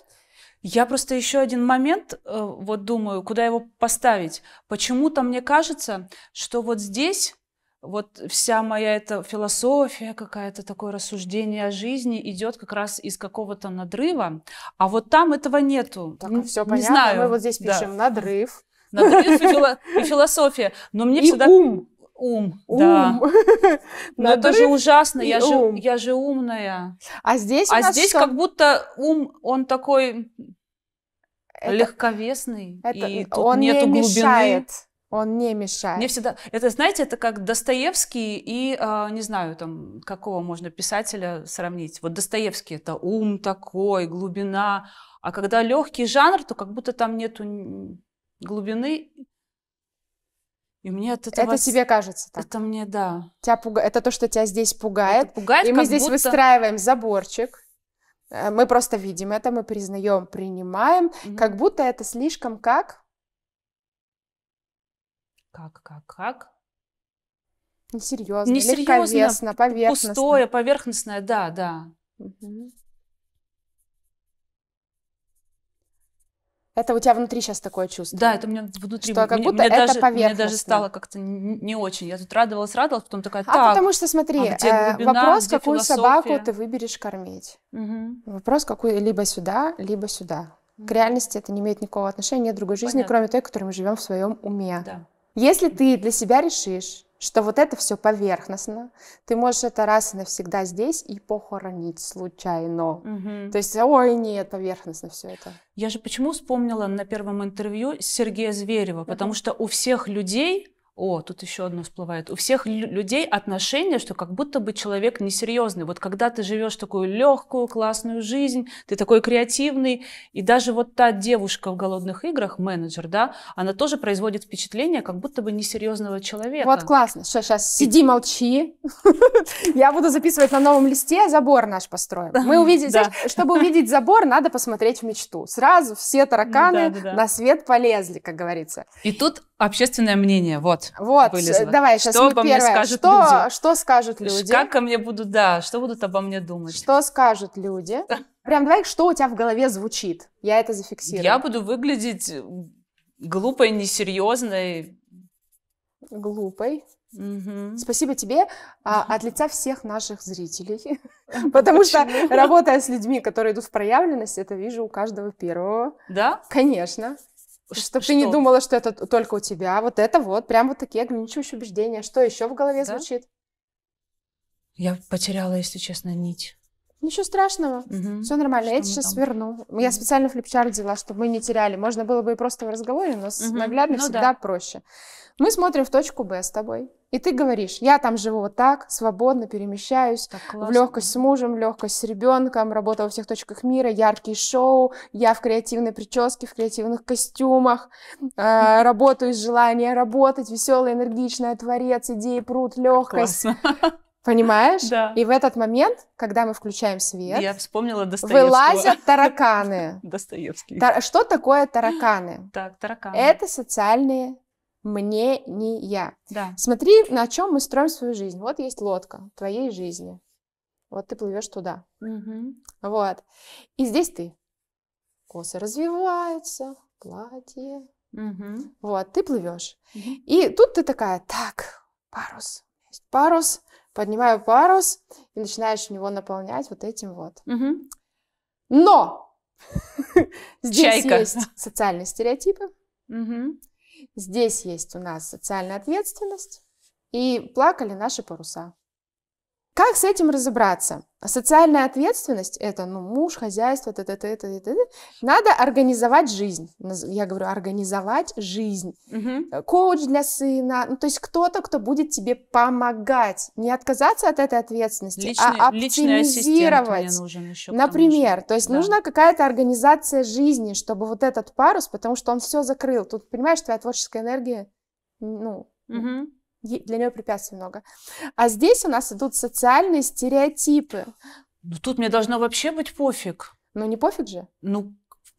Я просто еще один момент э, вот думаю, куда его поставить. Почему-то мне кажется, что вот здесь вот вся моя эта философия, какая-то такое рассуждение о жизни идет как раз из какого-то надрыва, а вот там этого нету. Так, не, все не понятно. Знаю. Мы вот здесь пишем да. надрыв. Надрыв и, философия. Но мне всегда... ум. Ум. Да. Но ну, это же ужасно, я же, я же умная. А здесь А здесь что? как будто ум, он такой это, легковесный, это, и тут он нету не глубины. Мешает. Он не мешает. Мне всегда, это знаете, это как Достоевский и э, не знаю там какого можно писателя сравнить. Вот Достоевский это ум такой, глубина, а когда легкий жанр, то как будто там нету глубины и мне от этого... Это тебе кажется так. Это мне, да. Тебя пуга... Это то, что тебя здесь пугает. Это пугает и мы здесь будто... выстраиваем заборчик. Э, мы просто видим это, мы признаем, принимаем, mm как будто это слишком как... Как, как, как? Несерьезно, Несерьезно легковесно, поверхностно. Пустое, поверхностное, да, да. Угу. Это у тебя внутри сейчас такое чувство? Да, это у меня внутри. Что как будто мне, это даже, поверхностно. Мне даже стало как-то не очень. Я тут радовалась, радовалась, потом такая, а так, А потому что, смотри, а э, глубина, вопрос, какую философия? собаку ты выберешь кормить. Угу. Вопрос, какую либо сюда, либо сюда. Угу. К реальности это не имеет никакого отношения, нет другой жизни, Понятно. кроме той, которой мы живем в своем уме. Да. Если ты для себя решишь, что вот это все поверхностно, ты можешь это раз и навсегда здесь и похоронить случайно. Угу. То есть, ой, нет, поверхностно все это. Я же почему вспомнила на первом интервью Сергея Зверева, угу. потому что у всех людей о, тут еще одно всплывает. У всех людей отношение, что как будто бы человек несерьезный. Вот когда ты живешь такую легкую, классную жизнь, ты такой креативный, и даже вот та девушка в «Голодных играх», менеджер, да, она тоже производит впечатление как будто бы несерьезного человека. Вот классно. сейчас сейчас сиди, молчи. Я буду записывать на новом листе, а забор наш построим. Мы увидим, чтобы увидеть забор, надо посмотреть в мечту. Сразу все тараканы на свет полезли, как говорится. И тут общественное мнение, вот. Вот, вылезла. давай, сейчас что мы обо первое. Мне скажут что, люди? что скажут люди? Как ко мне будут, да, что будут обо мне думать? Что скажут люди? Прям давай, что у тебя в голове звучит? Я это зафиксирую. Я буду выглядеть э, глупой, несерьезной. Глупой. Угу. Спасибо тебе а, от лица всех наших зрителей, потому что работая с людьми, которые идут в проявленность, это вижу у каждого первого. Да? Конечно. Чтобы что? ты не думала, что это только у тебя. Вот это вот, прям вот такие ограничивающие убеждения. Что еще в голове да? звучит? Я потеряла, если честно, нить. Ничего страшного, угу. все нормально. Что я это сейчас там? верну. Угу. Я специально флипчарт взяла, чтобы мы не теряли. Можно было бы и просто в разговоре, но с наглядно ну, всегда да. проще. Мы смотрим в точку Б с тобой. И ты говоришь, я там живу вот так, свободно перемещаюсь, так в легкость с мужем, в легкость с ребенком, работа во всех точках мира, яркие шоу, я в креативной прическе, в креативных костюмах, э, работаю из желания работать, веселая, энергичная, творец, идеи пруд, легкость. Классно. Понимаешь? Да. И в этот момент, когда мы включаем свет, я вспомнила Достоевского. Вылазят тараканы. Достоевский. Тар- что такое тараканы? Так, тараканы. Это социальные мне не я. Да. Смотри, на чем мы строим свою жизнь. Вот есть лодка твоей жизни. Вот ты плывешь туда. Угу. Вот. И здесь ты. Косы развиваются, платье. Угу. Вот, ты плывешь. Угу. И тут ты такая, так, парус, парус, поднимаю парус и начинаешь в него наполнять вот этим вот. Угу. Но здесь Чайка. есть социальные стереотипы, угу. здесь есть у нас социальная ответственность, и плакали наши паруса. Как с этим разобраться? Социальная ответственность – это ну, муж, хозяйство, т -т -т -т -т -т. надо организовать жизнь. Я говорю, организовать жизнь. Угу. Коуч для сына, ну, то есть кто-то, кто будет тебе помогать. Не отказаться от этой ответственности, а личный, а оптимизировать. нужен еще, Например, что... то есть да. нужна какая-то организация жизни, чтобы вот этот парус, потому что он все закрыл. Тут, понимаешь, твоя творческая энергия, ну, угу для нее препятствий много. А здесь у нас идут социальные стереотипы. Ну, тут мне должно вообще быть пофиг. Ну, не пофиг же. Ну,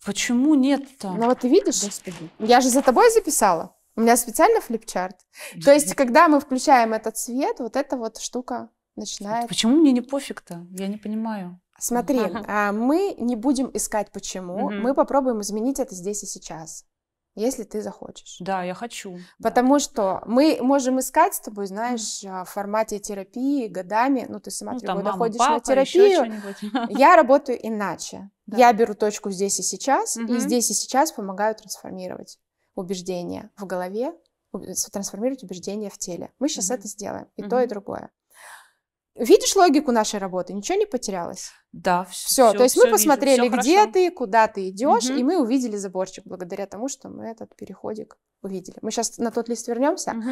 почему нет-то? Ну, вот ты видишь, Господи. я же за тобой записала. У меня специально флипчарт. То есть, когда мы включаем этот цвет, вот эта вот штука начинает... Почему мне не пофиг-то? Я не понимаю. Смотри, а, мы не будем искать почему, мы попробуем изменить это здесь и сейчас если ты захочешь. Да, я хочу. Потому да. что мы можем искать с тобой, знаешь, а, в формате терапии годами, ну ты сама ну, три года мама, ходишь папа, на терапию. Я работаю иначе. Да. Я беру точку здесь и сейчас, угу. и здесь и сейчас помогаю трансформировать убеждения в голове, трансформировать убеждения в теле. Мы сейчас угу. это сделаем, и угу. то, и другое. Видишь логику нашей работы? Ничего не потерялось. Да, все. Все, то есть мы посмотрели, вижу, где хорошо. ты, куда ты идешь, угу. и мы увидели заборчик благодаря тому, что мы этот переходик увидели. Мы сейчас на тот лист вернемся угу.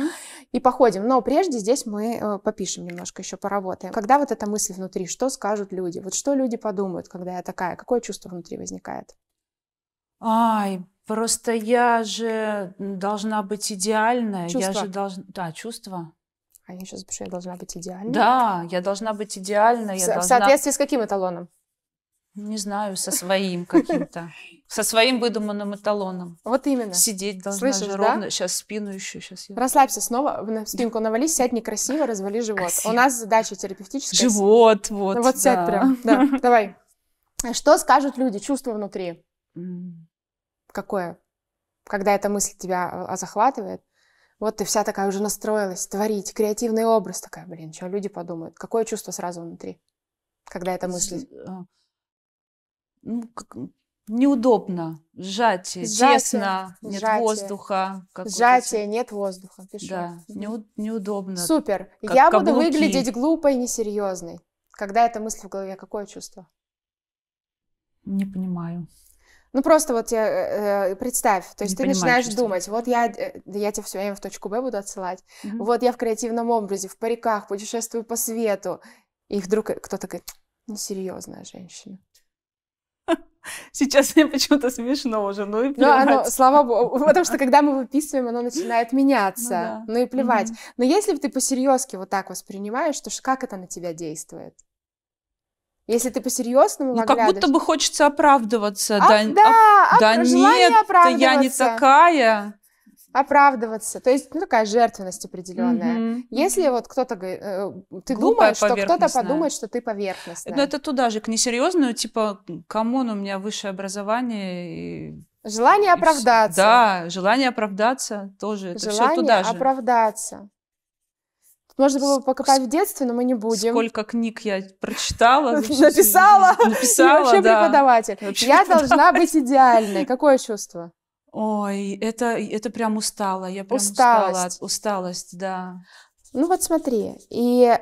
и походим, но прежде здесь мы э, попишем немножко еще, поработаем. Когда вот эта мысль внутри, что скажут люди? Вот что люди подумают, когда я такая? Какое чувство внутри возникает? Ай, просто я же должна быть идеальная, чувство. я же должна, да, чувство а я сейчас пишу, я должна быть идеальной? Да, я должна быть идеальна. Я в, должна... соответствии с каким эталоном? Не знаю, со своим каким-то. Со своим выдуманным эталоном. Вот именно. Сидеть должна Слышишь, же ровно. Да? Сейчас спину еще. Сейчас я... Расслабься снова, на спинку навались, сядь некрасиво, развали живот. Красиво. У нас задача терапевтическая. Живот, вот. Ну, вот да. сядь прям. Да, давай. Что скажут люди, чувство внутри? Какое? Когда эта мысль тебя а, захватывает, вот ты вся такая уже настроилась, творить, креативный образ такая, блин, что люди подумают? Какое чувство сразу внутри, когда это мысль? Э, ну, как, неудобно, сжатие, сжатие тесно, нет сжатие, воздуха. Сжатие, нет воздуха, пишу. Да, неу- неудобно. Супер, как я каблуки. буду выглядеть глупой, и несерьезной. Когда эта мысль в голове, какое чувство? Не понимаю. Ну просто вот я э, э, представь, то есть не ты понимаю, начинаешь чувствую. думать, вот я, э, я тебя все время в точку Б буду отсылать, mm-hmm. вот я в креативном образе, в париках, путешествую по свету, и вдруг э, кто-то говорит, несерьезная женщина. Сейчас мне почему-то смешно уже, ну и плевать. Ну, оно, слава богу, потому что когда мы выписываем, оно начинает ну меняться, ну, да. ну и плевать. Mm-hmm. Но если ты по-серьезки вот так воспринимаешь, то как это на тебя действует? Если ты по-серьезному Ну, как будто бы хочется оправдываться. А, да, да, оп- да нет, я не такая оправдываться. То есть, ну, такая жертвенность определенная. Угу. Если вот кто-то... Э, ты думаешь, что кто-то подумает, что ты поверхностная. Но ну, это туда же, к несерьезному, типа, камон, у меня высшее образование. И... Желание и оправдаться. Да, желание оправдаться тоже. Это желание все туда же. оправдаться. Можно было покопать в детстве, но мы не будем. Сколько книг я прочитала. Написала. Написала, вообще преподаватель. Я должна быть идеальной. Какое чувство? Ой, это, это прям устала, я прям усталость. устала, усталость, да. Ну вот смотри, и э,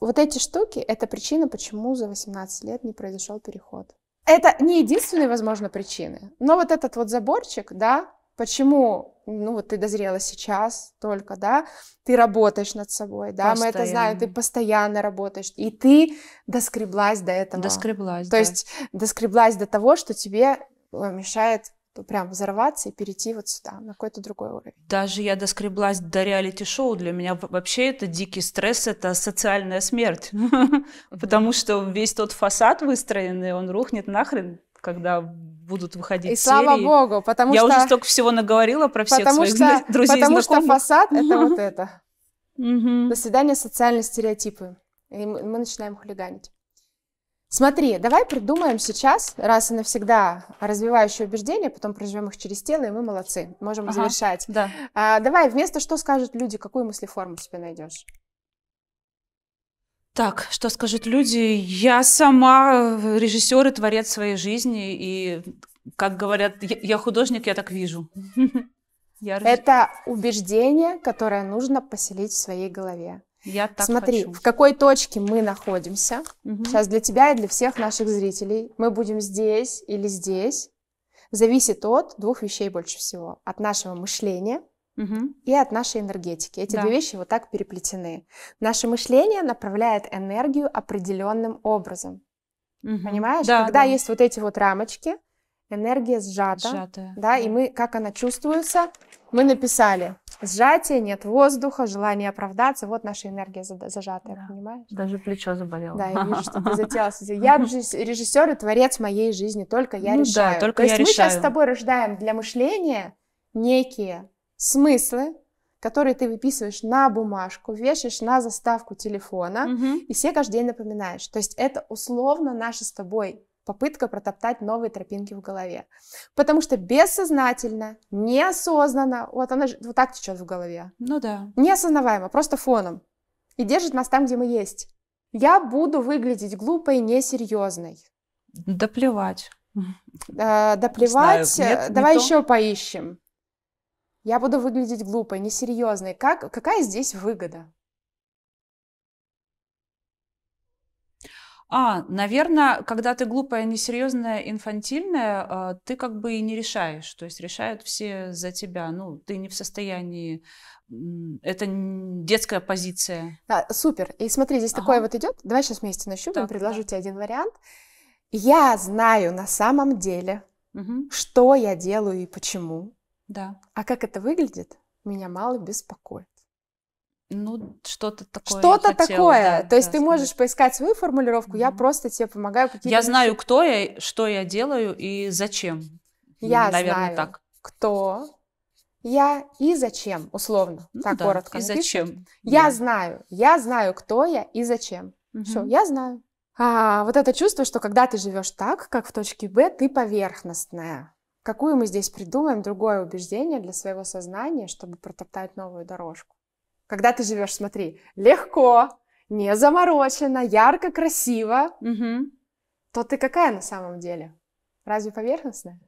вот эти штуки — это причина, почему за 18 лет не произошел переход. Это не единственные, возможно, причины, но вот этот вот заборчик, да, Почему ну вот ты дозрела сейчас только, да, ты работаешь над собой, да, постоянно. мы это знаем, ты постоянно работаешь, и ты доскреблась до этого. Доскреблась, То да. есть доскреблась до того, что тебе э, мешает прям взорваться и перейти вот сюда, на какой-то другой уровень. Даже я доскреблась до реалити-шоу, для меня вообще это дикий стресс, это социальная смерть, потому что весь тот фасад выстроенный, он рухнет нахрен когда будут выходить И серии. слава богу, потому я что... Я уже столько всего наговорила про всех потому своих что, друзей Потому знакомых. что фасад — это вот это. До свидания, социальные стереотипы. И мы начинаем хулиганить. Смотри, давай придумаем сейчас раз и навсегда развивающие убеждения, потом проживем их через тело, и мы молодцы, можем ага, завершать. Да. А, давай вместо что скажут люди, какую мыслеформу себе найдешь? Так, что скажут люди? Я сама э, режиссер и творец своей жизни, и, как говорят, я художник, я так вижу. Я Это убеждение, которое нужно поселить в своей голове. Я так Смотри, хочу. в какой точке мы находимся. Угу. Сейчас для тебя и для всех наших зрителей. Мы будем здесь или здесь. Зависит от двух вещей больше всего. От нашего мышления – угу. и от нашей энергетики. Эти да. две вещи вот так переплетены. Наше мышление направляет энергию определенным образом. Угу. Понимаешь? Да, Когда да. есть вот эти вот рамочки, энергия сжата. Сжатая. Да, и мы, как она чувствуется, мы написали. Сжатие, нет воздуха, желание оправдаться. Вот наша энергия зажатая, да. понимаешь? Даже плечо заболело. Да, я вижу, что ты затеялась. Я режиссер и творец моей жизни, только я ну, решаю. Да, только То я есть решаю. мы сейчас с тобой рождаем для мышления некие смыслы, которые ты выписываешь на бумажку, вешаешь на заставку телефона угу. и все каждый день напоминаешь. То есть это условно наша с тобой попытка протоптать новые тропинки в голове. Потому что бессознательно, неосознанно, вот она вот так течет в голове. Ну да. Неосознаваемо, просто фоном. И держит нас там, где мы есть. Я буду выглядеть глупой, несерьезной. Да плевать. Э, да, плевать. Знаю, нет, э, Давай еще то. поищем. Я буду выглядеть глупой, несерьезной. Как, какая здесь выгода? А, наверное, когда ты глупая, несерьезная, инфантильная, а, ты как бы и не решаешь. То есть решают все за тебя. Ну, ты не в состоянии. Это детская позиция. Да, супер. И смотри, здесь ага. такое вот идет. Давай сейчас вместе нащупаем, так, предложу да. тебе один вариант. Я знаю на самом деле, угу. что я делаю и почему. Да. А как это выглядит, меня мало беспокоит. Ну, что-то такое. Что-то такое. Да, То есть да, ты можешь сказать. поискать свою формулировку, mm-hmm. я просто тебе помогаю. Какие-то я вещи. знаю, кто я, что я делаю и зачем. Я Наверное, знаю, так. кто я и зачем, условно, ну, так да, коротко. И напишем. зачем. Я да. знаю, я знаю, кто я и зачем. Угу. Все, я знаю. А, вот это чувство, что когда ты живешь так, как в точке Б, ты поверхностная какую мы здесь придумаем другое убеждение для своего сознания, чтобы протоптать новую дорожку. Когда ты живешь, смотри, легко, не заморочено, ярко, красиво, угу. то ты какая на самом деле? Разве поверхностная?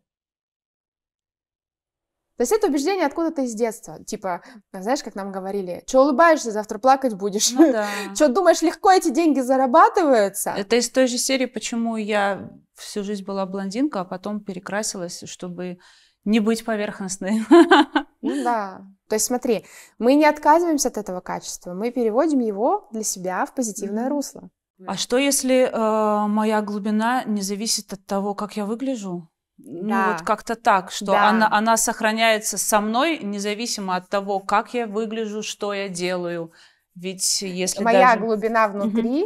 То есть это убеждение откуда-то из детства. Типа, знаешь, как нам говорили, что улыбаешься, завтра плакать будешь. Ну, да. что думаешь, легко эти деньги зарабатываются? Это из той же серии, почему я всю жизнь была блондинка, а потом перекрасилась, чтобы не быть поверхностной. Ну да. То есть смотри, мы не отказываемся от этого качества, мы переводим его для себя в позитивное mm-hmm. русло. А что, если э, моя глубина не зависит от того, как я выгляжу? Ну, да. вот как-то так, что да. она, она сохраняется со мной, независимо от того, как я выгляжу, что я делаю. Ведь если Моя даже... глубина внутри,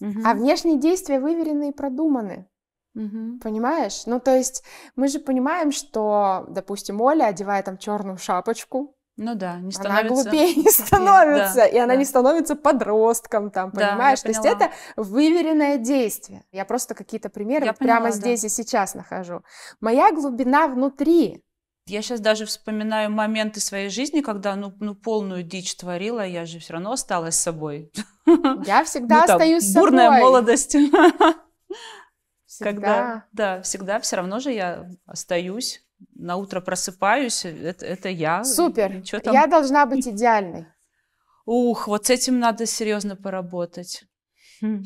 угу. а внешние действия выверены и продуманы. Угу. Понимаешь? Ну, то есть мы же понимаем, что, допустим, Оля одевает там черную шапочку, ну да, не становится. Она глупее не становится, да, и она да. не становится подростком, там, понимаешь? Да, То есть это выверенное действие. Я просто какие-то примеры я прямо поняла, здесь да. и сейчас нахожу. Моя глубина внутри. Я сейчас даже вспоминаю моменты своей жизни, когда ну, ну полную дичь творила, я же все равно осталась собой. Я всегда ну, остаюсь собой. Бурная молодость. Всегда. Когда, да, всегда все равно же я остаюсь на утро просыпаюсь, это, это я. Супер. Там... Я должна быть идеальной. Ух, вот с этим надо серьезно поработать. Хм.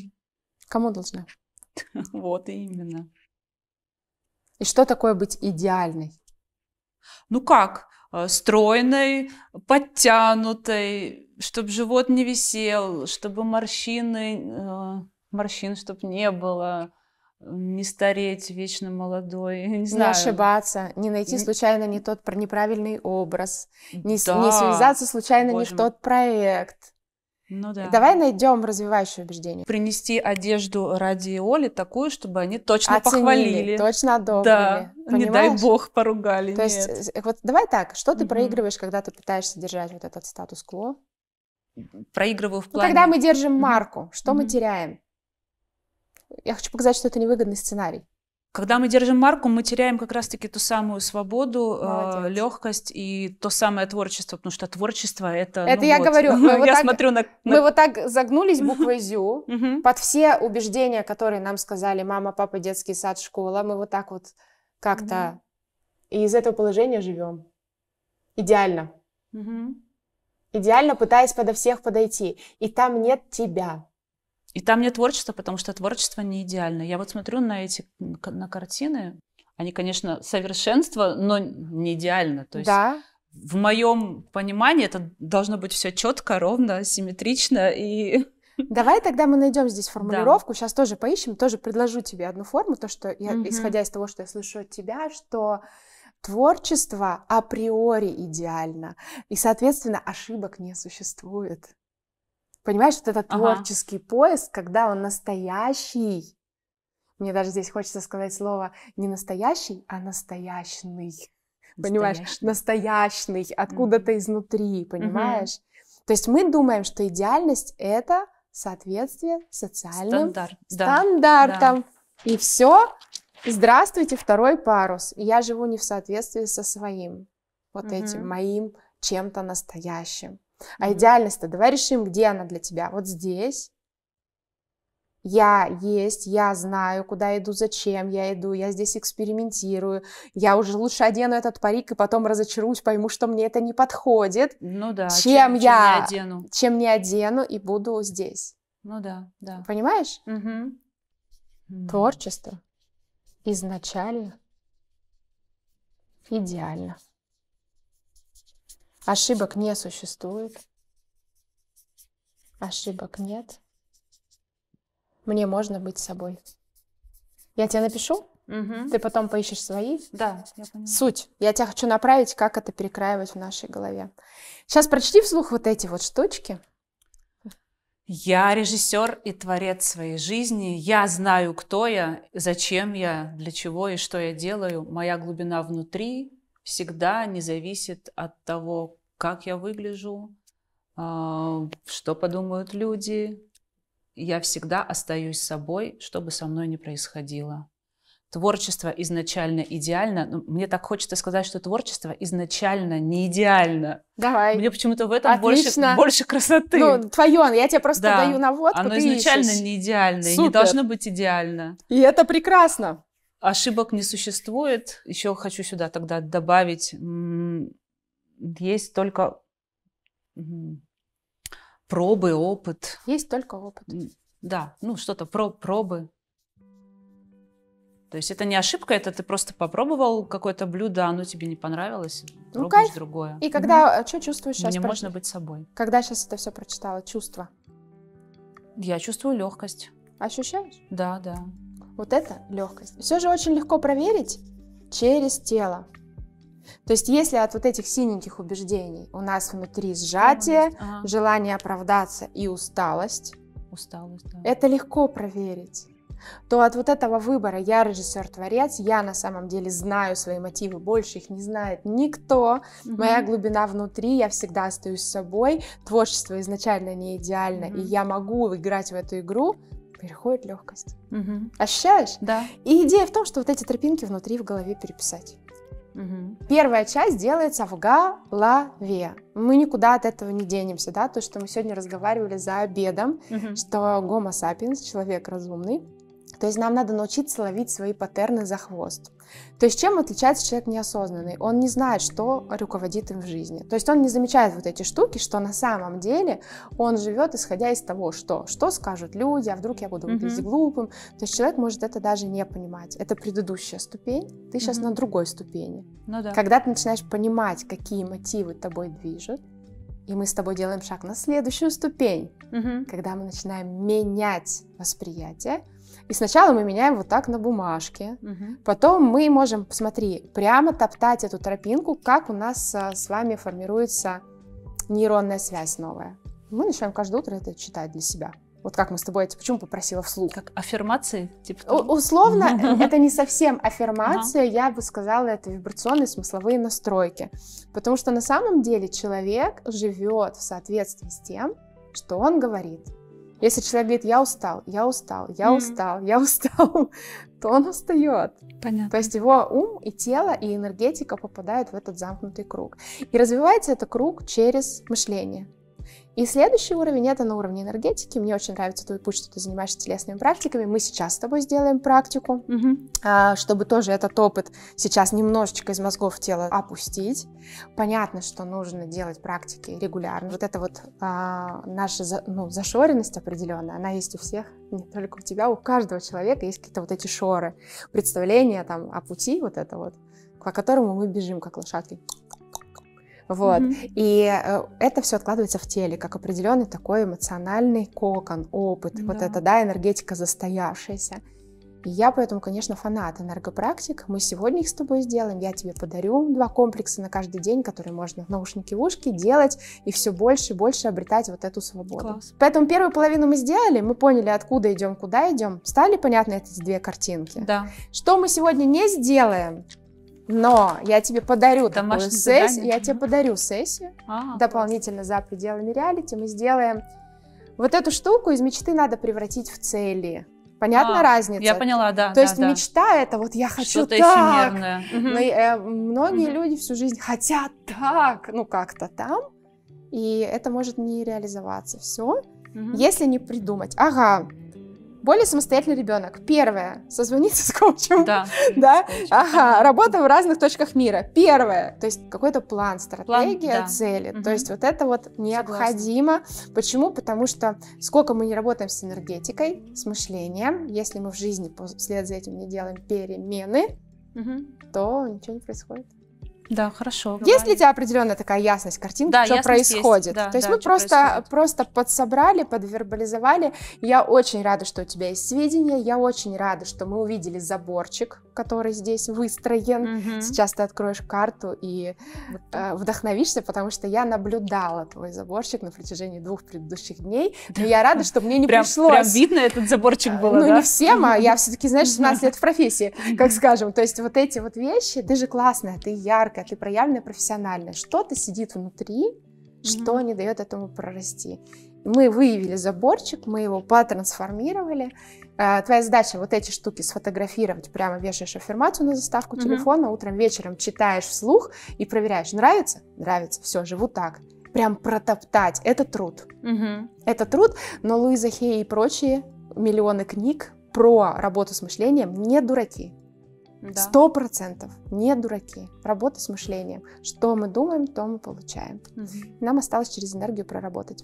Кому должна? Вот именно. И что такое быть идеальной? Ну как? Э, стройной, подтянутой, чтобы живот не висел, чтобы морщины, э, морщин, чтобы не было, не стареть вечно молодой, не знаю. Не ошибаться, не найти случайно не тот неправильный образ, не, да. не связаться случайно Боже не в тот проект. Ну да. Давай найдем развивающее убеждение. Принести одежду ради Оли такую, чтобы они точно Оценили, похвалили. Точно одобрили. Да. Понимаешь? Не дай бог поругали. То нет. есть, э, вот давай так, что ты угу. проигрываешь, когда ты пытаешься держать вот этот статус-кво? Проигрываю в плане... Ну, когда мы держим марку, что угу. мы теряем? я хочу показать, что это невыгодный сценарий. Когда мы держим марку, мы теряем как раз-таки ту самую свободу, э, легкость и то самое творчество, потому что творчество это. Это ну, я вот. говорю. Мы вот я смотрю на, на. Мы вот так загнулись буквой ЗЮ под все убеждения, которые нам сказали мама, папа, детский сад, школа. Мы вот так вот как-то и из этого положения живем. Идеально. Идеально, пытаясь подо всех подойти, и там нет тебя. И там нет творчества, потому что творчество не идеально. Я вот смотрю на эти на картины, они, конечно, совершенство, но не идеально. То есть да. в моем понимании это должно быть все четко, ровно, симметрично и Давай тогда мы найдем здесь формулировку. Да. Сейчас тоже поищем, тоже предложу тебе одну форму, то что я, угу. исходя из того, что я слышу от тебя, что творчество априори идеально и, соответственно, ошибок не существует. Понимаешь, вот этот ага. творческий поиск, когда он настоящий. Мне даже здесь хочется сказать слово не настоящий, а настоящий. Понимаешь, настоящий, откуда-то mm изнутри, понимаешь? Mm-hmm. То есть мы думаем, что идеальность это соответствие социальным Стандарт, стандартам. Да. И все. Здравствуйте, второй парус. я живу не в соответствии со своим, вот mm-hmm. этим моим чем-то настоящим. А идеальность-то давай решим, где она для тебя. Вот здесь. Я есть, я знаю, куда иду, зачем я иду, я здесь экспериментирую, я уже лучше одену этот парик и потом разочаруюсь, пойму, что мне это не подходит. Ну да. Чем, чем я, чем не одену. чем не одену и буду здесь. Ну да, да. Понимаешь? Угу. Творчество изначально идеально. Ошибок не существует. Ошибок нет. Мне можно быть собой. Я тебе напишу? Угу. Ты потом поищешь свои. Да, я понимаю. Суть. Я тебя хочу направить, как это перекраивать в нашей голове. Сейчас прочти вслух вот эти вот штучки. Я режиссер и творец своей жизни. Я знаю, кто я, зачем я, для чего и что я делаю. Моя глубина внутри, всегда не зависит от того, как я выгляжу, а, что подумают люди. Я всегда остаюсь собой, что бы со мной ни происходило. Творчество изначально идеально. Ну, мне так хочется сказать, что творчество изначально не идеально. Давай. Мне почему-то в этом больше, больше красоты. Ну, твое, я тебе просто да. даю наводку. Оно изначально ищешь. не идеально Супер. и не должно быть идеально. И это прекрасно. Ошибок не существует. Еще хочу сюда тогда добавить, есть только пробы, опыт. Есть только опыт. Да, ну что-то про пробы. То есть это не ошибка, это ты просто попробовал какое-то блюдо, оно тебе не понравилось, ну, пробуешь кайф. другое. И когда, угу. А, что чувствуешь сейчас? Мне про... можно быть собой. Когда сейчас это все прочитала, чувство? Я чувствую легкость. Ощущаешь? Да, да. Вот это легкость. Все же очень легко проверить через тело. То есть, если от вот этих синеньких убеждений у нас внутри сжатие, ага. желание оправдаться и усталость, усталость да. это легко проверить то от вот этого выбора я режиссер-творец, я на самом деле знаю свои мотивы, больше их не знает никто, mm моя глубина внутри, я всегда остаюсь собой, творчество изначально не идеально, mm и я могу играть в эту игру, переходит легкость. Угу. Ощущаешь? Да. И идея в том, что вот эти тропинки внутри в голове переписать. Угу. Первая часть делается в голове. Мы никуда от этого не денемся, да, то, что мы сегодня разговаривали за обедом, угу. что гомо сапиенс, человек разумный, то есть нам надо научиться ловить свои паттерны за хвост. То есть чем отличается человек неосознанный? Он не знает, что руководит им в жизни. То есть он не замечает вот эти штуки, что на самом деле он живет, исходя из того, что, что скажут люди, а вдруг я буду выглядеть mm-hmm. глупым. То есть человек может это даже не понимать. Это предыдущая ступень, ты сейчас mm-hmm. на другой ступени. Ну, да. Когда ты начинаешь понимать, какие мотивы тобой движут, и мы с тобой делаем шаг на следующую ступень, mm-hmm. когда мы начинаем менять восприятие, и сначала мы меняем вот так на бумажке, угу. потом мы можем, смотри, прямо топтать эту тропинку, как у нас а, с вами формируется нейронная связь новая. Мы начинаем каждое утро это читать для себя. Вот как мы с тобой, я типа, почему попросила вслух? Как аффирмации? Типа, условно, это не совсем аффирмация, я бы сказала, это вибрационные смысловые настройки. Потому что на самом деле человек живет в соответствии с тем, что он говорит. Если человек говорит, я устал, я устал, я mm-hmm. устал, я устал, то он устает. Понятно. То есть его ум и тело, и энергетика попадают в этот замкнутый круг. И развивается этот круг через мышление. И следующий уровень это на уровне энергетики. Мне очень нравится твой путь, что ты занимаешься телесными практиками. Мы сейчас с тобой сделаем практику, mm чтобы тоже этот опыт сейчас немножечко из мозгов тела опустить. Понятно, что нужно делать практики регулярно. Вот это вот а, наша ну, зашоренность определенная, она есть у всех, не только у тебя, у каждого человека есть какие-то вот эти шоры, представления там о пути вот это вот, по которому мы бежим как лошадки вот. Mm-hmm. И э, это все откладывается в теле, как определенный такой эмоциональный кокон, опыт, mm вот это, да, энергетика застоявшаяся. И я поэтому, конечно, фанат энергопрактик. Мы сегодня их с тобой сделаем. Я тебе подарю два комплекса на каждый день, которые можно в наушники ушки делать и все больше и больше обретать вот эту свободу. Класс. Поэтому первую половину мы сделали, мы поняли, откуда идем, куда идем. Стали понятны эти две картинки? Да. Что мы сегодня не сделаем? Но я тебе подарю Домашний такую сессию. Я тебе подарю сессию а, дополнительно класс. за пределами реалити. Мы сделаем вот эту штуку из мечты надо превратить в цели. Понятна а, разница? Я поняла, да. То да, есть да. мечта это вот я хочу Что-то так. Но, э, многие угу. люди всю жизнь хотят так, ну как-то там, и это может не реализоваться. Все. Угу. Если не придумать, ага, более самостоятельный ребенок. Первое, созвониться с коучем. Да. да? Коучем. Ага, работа в разных точках мира. Первое, то есть какой-то план, стратегия, план, да. цели. Угу. То есть вот это вот необходимо. Согласна. Почему? Потому что сколько мы не работаем с энергетикой, с мышлением, если мы в жизни вслед за этим не делаем перемены, угу. то ничего не происходит. Да, хорошо. Есть говорили. ли у тебя определенная такая ясность картинки, да, что ясность происходит? Есть. Да, То есть да, мы просто, просто подсобрали, подвербализовали. Я очень рада, что у тебя есть сведения. Я очень рада, что мы увидели заборчик, который здесь выстроен. Угу. Сейчас ты откроешь карту и э, вдохновишься, потому что я наблюдала твой заборчик на протяжении двух предыдущих дней. Да. Но я рада, что мне не прям, пришлось... Прям видно этот заборчик э, было, Ну, да? не всем, а я все-таки, знаешь, 17 лет в профессии, как скажем. То есть вот эти вот вещи, ты же классная, ты яркая, яркое, ты проявленная, профессиональная. Что-то сидит внутри, mm-hmm. что не дает этому прорасти. Мы выявили заборчик, мы его потрансформировали. Э, твоя задача вот эти штуки сфотографировать, прямо вешаешь аффирмацию на заставку mm-hmm. телефона, утром, вечером читаешь вслух и проверяешь, нравится? Нравится, все, живу так прям протоптать. Это труд. Угу. Это труд, но Луиза Хей и прочие миллионы книг про работу с мышлением не дураки. Сто процентов не дураки. Работа с мышлением. Что мы думаем, то мы получаем. Угу. Нам осталось через энергию проработать.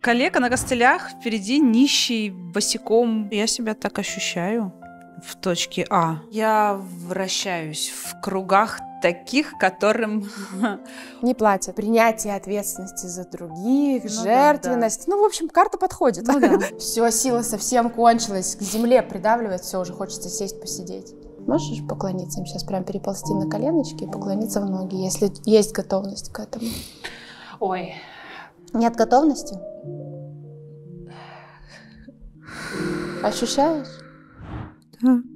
Коллега на костылях, впереди нищий, босиком. Я себя так ощущаю в точке А. Я вращаюсь в кругах таких, которым не платят. Принятие ответственности за других, ну, жертвенность. Да, да. Ну, в общем, карта подходит. Ну, да. все, сила совсем кончилась. К земле придавливает, все, уже хочется сесть, посидеть. Можешь поклониться им сейчас, прям переползти на коленочки и поклониться в ноги, если есть готовность к этому? Ой. Нет готовности? Ощущаешь? Да.